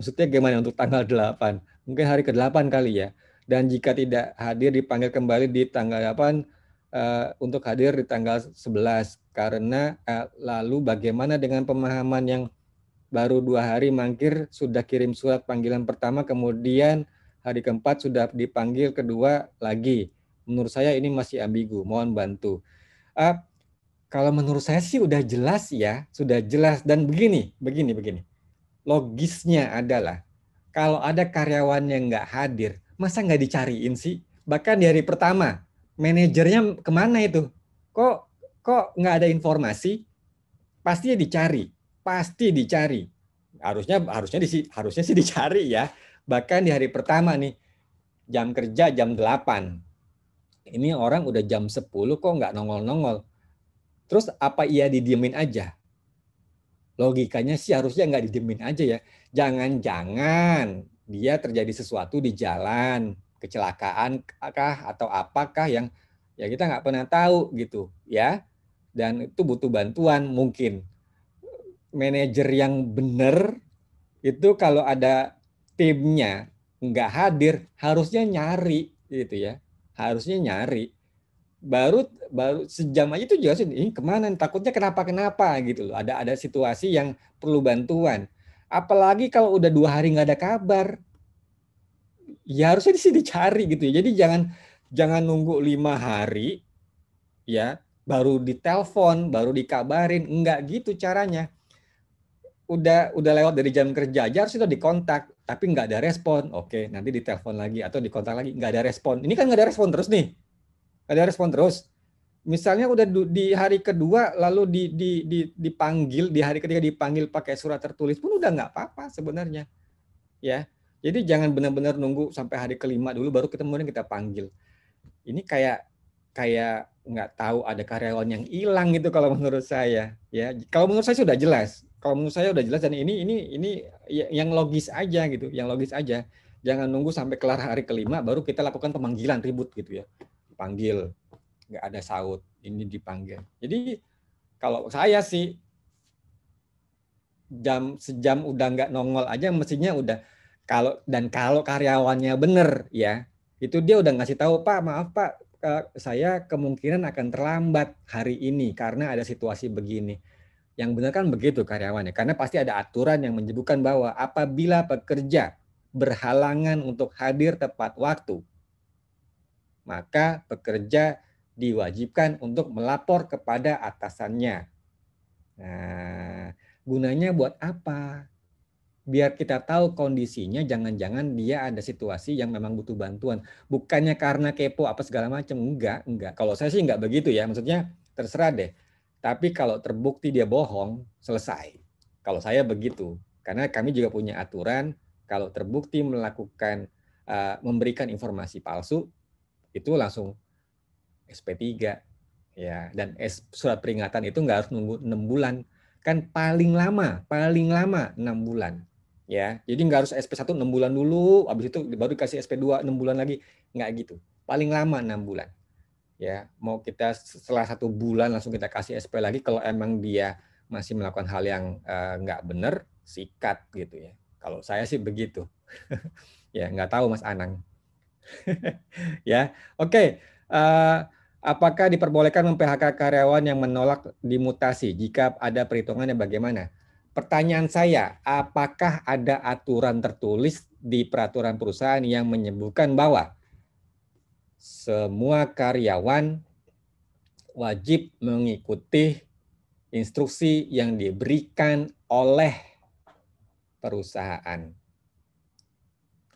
Maksudnya gimana untuk tanggal 8? Mungkin hari ke-8 kali ya dan jika tidak hadir dipanggil kembali di tanggal 8 uh, eh, untuk hadir di tanggal 11 karena uh, lalu bagaimana dengan pemahaman yang baru dua hari mangkir sudah kirim surat panggilan pertama kemudian hari keempat sudah dipanggil kedua lagi menurut saya ini masih ambigu mohon bantu uh, kalau menurut saya sih udah jelas ya, sudah jelas dan begini, begini, begini. Logisnya adalah kalau ada karyawan yang nggak hadir, masa nggak dicariin sih? Bahkan di hari pertama, manajernya kemana itu? Kok kok nggak ada informasi? Pasti ya dicari, pasti dicari. Harusnya harusnya di, harusnya sih dicari ya. Bahkan di hari pertama nih, jam kerja jam 8. Ini orang udah jam 10 kok nggak nongol-nongol. Terus apa ia didiemin aja? logikanya sih harusnya nggak didiemin aja ya. Jangan-jangan dia terjadi sesuatu di jalan, kecelakaan kah atau apakah yang ya kita nggak pernah tahu gitu ya. Dan itu butuh bantuan mungkin. Manajer yang benar itu kalau ada timnya nggak hadir harusnya nyari gitu ya harusnya nyari baru baru sejam aja itu jelasin ini kemana takutnya kenapa kenapa gitu loh ada ada situasi yang perlu bantuan Apalagi kalau udah dua hari nggak ada kabar, ya harusnya di sini cari gitu ya. Jadi jangan jangan nunggu lima hari, ya baru ditelepon, baru dikabarin, nggak gitu caranya. Udah udah lewat dari jam kerja aja harus itu dikontak, tapi nggak ada respon. Oke, nanti ditelepon lagi atau dikontak lagi, nggak ada respon. Ini kan nggak ada respon terus nih, nggak ada respon terus misalnya udah di hari kedua lalu di, di, di, dipanggil di hari ketiga dipanggil pakai surat tertulis pun udah nggak apa-apa sebenarnya ya jadi jangan benar-benar nunggu sampai hari kelima dulu baru kita kemudian kita panggil ini kayak kayak nggak tahu ada karyawan yang hilang gitu kalau menurut saya ya kalau menurut saya sudah jelas kalau menurut saya sudah jelas dan ini ini ini ya, yang logis aja gitu yang logis aja jangan nunggu sampai kelar hari kelima baru kita lakukan pemanggilan ribut gitu ya panggil nggak ada hmm. saut ini dipanggil jadi kalau saya sih jam sejam udah nggak nongol aja mestinya udah kalau dan kalau karyawannya bener ya itu dia udah ngasih tahu pak maaf pak saya kemungkinan akan terlambat hari ini karena ada situasi begini yang benar kan begitu karyawannya karena pasti ada aturan yang menyebutkan bahwa apabila pekerja berhalangan untuk hadir tepat waktu maka pekerja diwajibkan untuk melapor kepada atasannya. Nah, gunanya buat apa? Biar kita tahu kondisinya, jangan-jangan dia ada situasi yang memang butuh bantuan. Bukannya karena kepo apa segala macam, enggak, enggak. Kalau saya sih enggak begitu ya, maksudnya terserah deh. Tapi kalau terbukti dia bohong, selesai. Kalau saya begitu, karena kami juga punya aturan kalau terbukti melakukan uh, memberikan informasi palsu itu langsung SP3 ya dan surat peringatan itu nggak harus nunggu enam bulan kan paling lama paling lama enam bulan ya jadi nggak harus SP1 enam bulan dulu habis itu baru dikasih SP2 enam bulan lagi nggak gitu paling lama enam bulan ya mau kita setelah satu bulan langsung kita kasih SP lagi kalau emang dia masih melakukan hal yang eh, nggak uh, benar sikat gitu ya kalau saya sih begitu ya nggak tahu Mas Anang ya oke okay. Eh, apakah diperbolehkan memphk karyawan yang menolak dimutasi jika ada perhitungannya bagaimana? Pertanyaan saya, apakah ada aturan tertulis di peraturan perusahaan yang menyebutkan bahwa semua karyawan wajib mengikuti instruksi yang diberikan oleh perusahaan?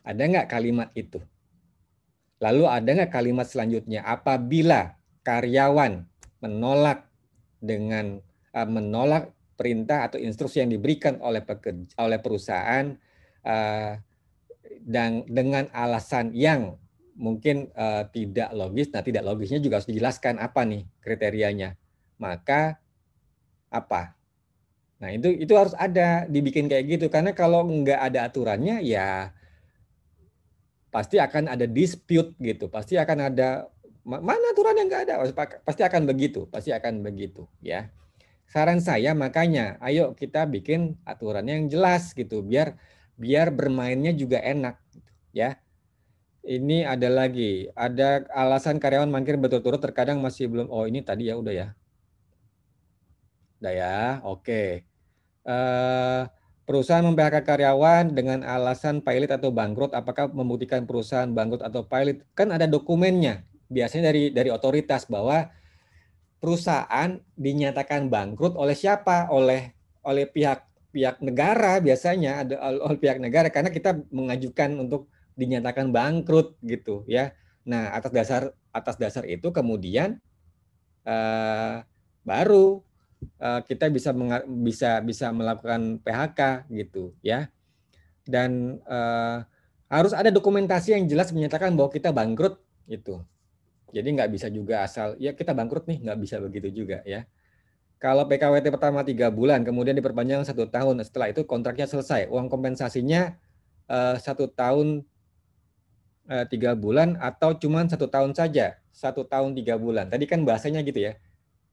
Ada nggak kalimat itu? Lalu ada nggak kalimat selanjutnya? Apabila karyawan menolak dengan uh, menolak perintah atau instruksi yang diberikan oleh pekerja, oleh perusahaan uh, dan dengan alasan yang mungkin uh, tidak logis. Nah, tidak logisnya juga harus dijelaskan apa nih kriterianya. Maka apa? Nah, itu itu harus ada dibikin kayak gitu karena kalau nggak ada aturannya ya pasti akan ada dispute gitu. Pasti akan ada Mana aturan yang nggak ada? Pasti akan begitu, pasti akan begitu, ya. Saran saya makanya, ayo kita bikin aturan yang jelas gitu, biar biar bermainnya juga enak, gitu, ya. Ini ada lagi, ada alasan karyawan mangkir berturut-turut terkadang masih belum. Oh ini tadi ya udah ya, udah ya, oke. Uh, perusahaan memphk karyawan dengan alasan pilot atau bangkrut, apakah membuktikan perusahaan bangkrut atau pilot? Kan ada dokumennya, biasanya dari dari otoritas bahwa perusahaan dinyatakan bangkrut oleh siapa? Oleh oleh pihak pihak negara biasanya ada oleh pihak negara karena kita mengajukan untuk dinyatakan bangkrut gitu ya. Nah, atas dasar atas dasar itu kemudian eh, baru eh, kita bisa bisa bisa melakukan PHK gitu ya. Dan eh, harus ada dokumentasi yang jelas menyatakan bahwa kita bangkrut itu jadi nggak bisa juga asal ya kita bangkrut nih nggak bisa begitu juga ya. Kalau PKWT pertama tiga bulan kemudian diperpanjang satu tahun nah setelah itu kontraknya selesai uang kompensasinya eh, satu uh, tahun eh, tiga uh, bulan atau cuma satu tahun saja satu tahun tiga bulan. Tadi kan bahasanya gitu ya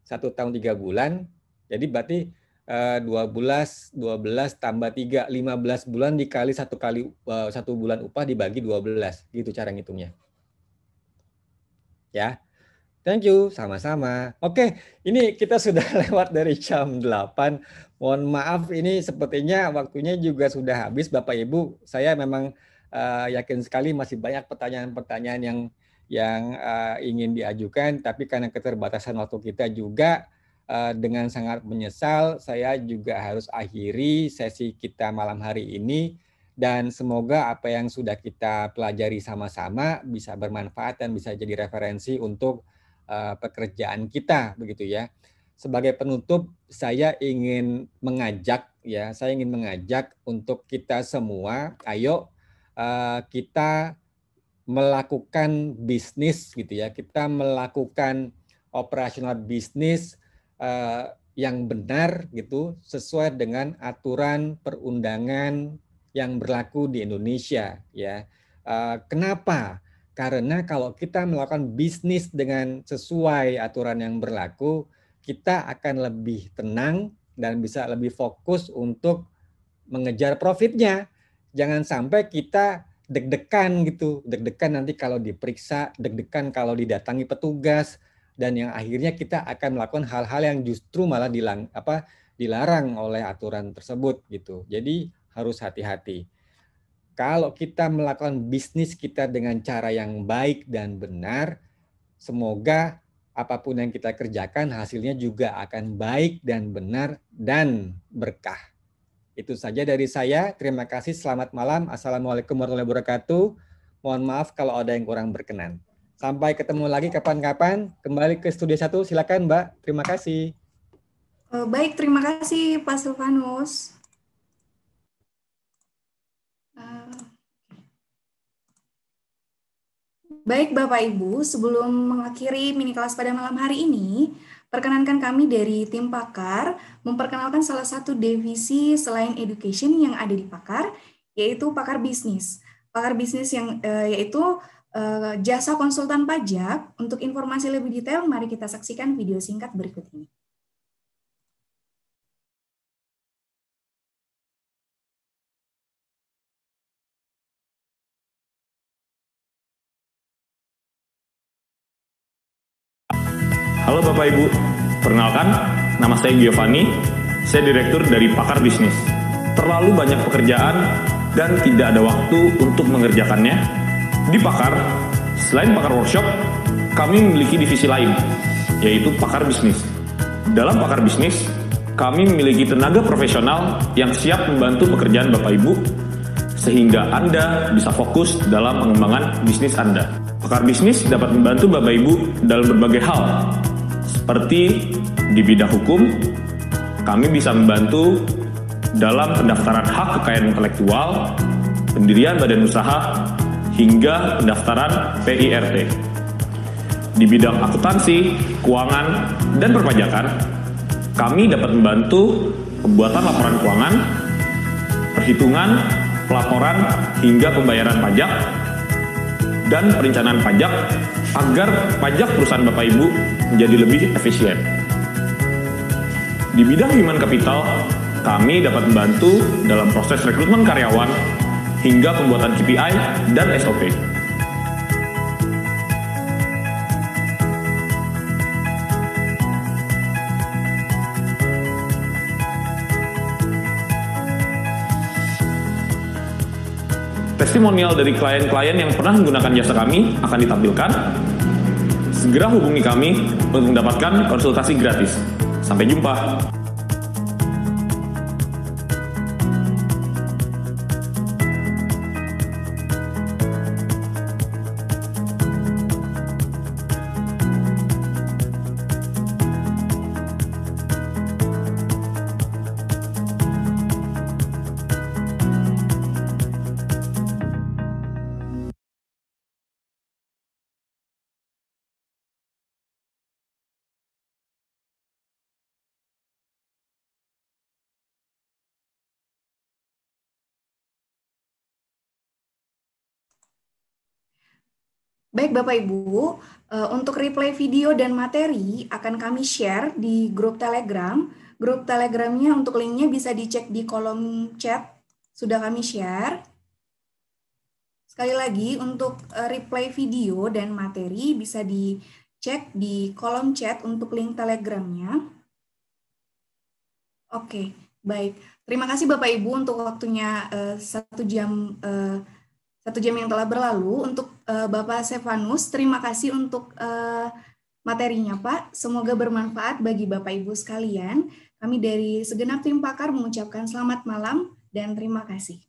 satu tahun tiga bulan. Jadi berarti eh, dua belas dua belas tambah tiga lima belas bulan dikali satu kali satu bulan upah dibagi dua belas gitu cara ngitungnya ya. Thank you, sama-sama. Oke, ini kita sudah lewat dari jam 8. Mohon maaf, ini sepertinya waktunya juga sudah habis, Bapak Ibu. Saya memang uh, yakin sekali masih banyak pertanyaan-pertanyaan yang yang uh, ingin diajukan, tapi karena keterbatasan waktu kita juga uh, dengan sangat menyesal, saya juga harus akhiri sesi kita malam hari ini dan semoga apa yang sudah kita pelajari sama-sama bisa bermanfaat dan bisa jadi referensi untuk uh, pekerjaan kita begitu ya. Sebagai penutup saya ingin mengajak ya, saya ingin mengajak untuk kita semua ayo uh, kita melakukan bisnis gitu ya. Kita melakukan operasional bisnis uh, yang benar gitu sesuai dengan aturan perundangan yang berlaku di Indonesia ya. Eh, kenapa? Karena kalau kita melakukan bisnis dengan sesuai aturan yang berlaku, kita akan lebih tenang dan bisa lebih fokus untuk mengejar profitnya. Jangan sampai kita deg-degan gitu, deg-degan nanti kalau diperiksa, deg-degan kalau didatangi petugas dan yang akhirnya kita akan melakukan hal-hal yang justru malah dilang apa dilarang oleh aturan tersebut gitu. Jadi harus hati-hati. Kalau kita melakukan bisnis kita dengan cara yang baik dan benar, semoga apapun yang kita kerjakan hasilnya juga akan baik dan benar dan berkah. Itu saja dari saya. Terima kasih. Selamat malam. Assalamualaikum warahmatullahi wabarakatuh. Mohon maaf kalau ada yang kurang berkenan. Sampai ketemu lagi kapan-kapan. Kembali ke Studio satu. silakan Mbak. Terima kasih. Eh, baik, terima kasih Pak Silvanus. Ah, Baik Bapak Ibu, sebelum mengakhiri mini kelas pada malam hari ini, perkenankan kami dari tim pakar memperkenalkan salah satu divisi selain education yang ada di pakar, yaitu pakar bisnis. Pakar bisnis yang e, yaitu e, jasa konsultan pajak. Untuk informasi lebih detail, mari kita saksikan video singkat berikut ini. Bapak Ibu. Perkenalkan, nama saya Giovanni. Saya direktur dari Pakar Bisnis. Terlalu banyak pekerjaan dan tidak ada waktu untuk mengerjakannya. Di Pakar, selain Pakar Workshop, kami memiliki divisi lain, yaitu Pakar Bisnis. Dalam Pakar Bisnis, kami memiliki tenaga profesional yang siap membantu pekerjaan Bapak Ibu sehingga Anda bisa fokus dalam pengembangan bisnis Anda. Pakar bisnis dapat membantu Bapak Ibu dalam berbagai hal, seperti di bidang hukum, kami bisa membantu dalam pendaftaran hak kekayaan intelektual, pendirian badan usaha, hingga pendaftaran PIRT. Di bidang akuntansi, keuangan, dan perpajakan, kami dapat membantu pembuatan laporan keuangan, perhitungan, pelaporan hingga pembayaran pajak, dan perencanaan pajak agar pajak perusahaan Bapak Ibu menjadi lebih efisien. Di bidang human capital, kami dapat membantu dalam proses rekrutmen karyawan hingga pembuatan KPI dan SOP. testimonial dari klien-klien yang pernah menggunakan jasa kami akan ditampilkan. Segera hubungi kami untuk mendapatkan konsultasi gratis. Sampai jumpa. Baik Bapak Ibu, eh, untuk replay video dan materi akan kami share di grup Telegram. Grup Telegramnya untuk linknya bisa dicek di kolom chat, sudah kami share. Sekali lagi, untuk eh, replay video dan materi bisa dicek di kolom chat untuk link Telegramnya. Oke, baik. Terima kasih Bapak Ibu untuk waktunya eh, satu jam satu jam yang telah berlalu. Untuk uh, Bapak Stefanus, terima kasih untuk uh, materinya Pak. Semoga bermanfaat bagi Bapak Ibu sekalian. Kami dari segenap tim pakar mengucapkan selamat malam dan terima kasih.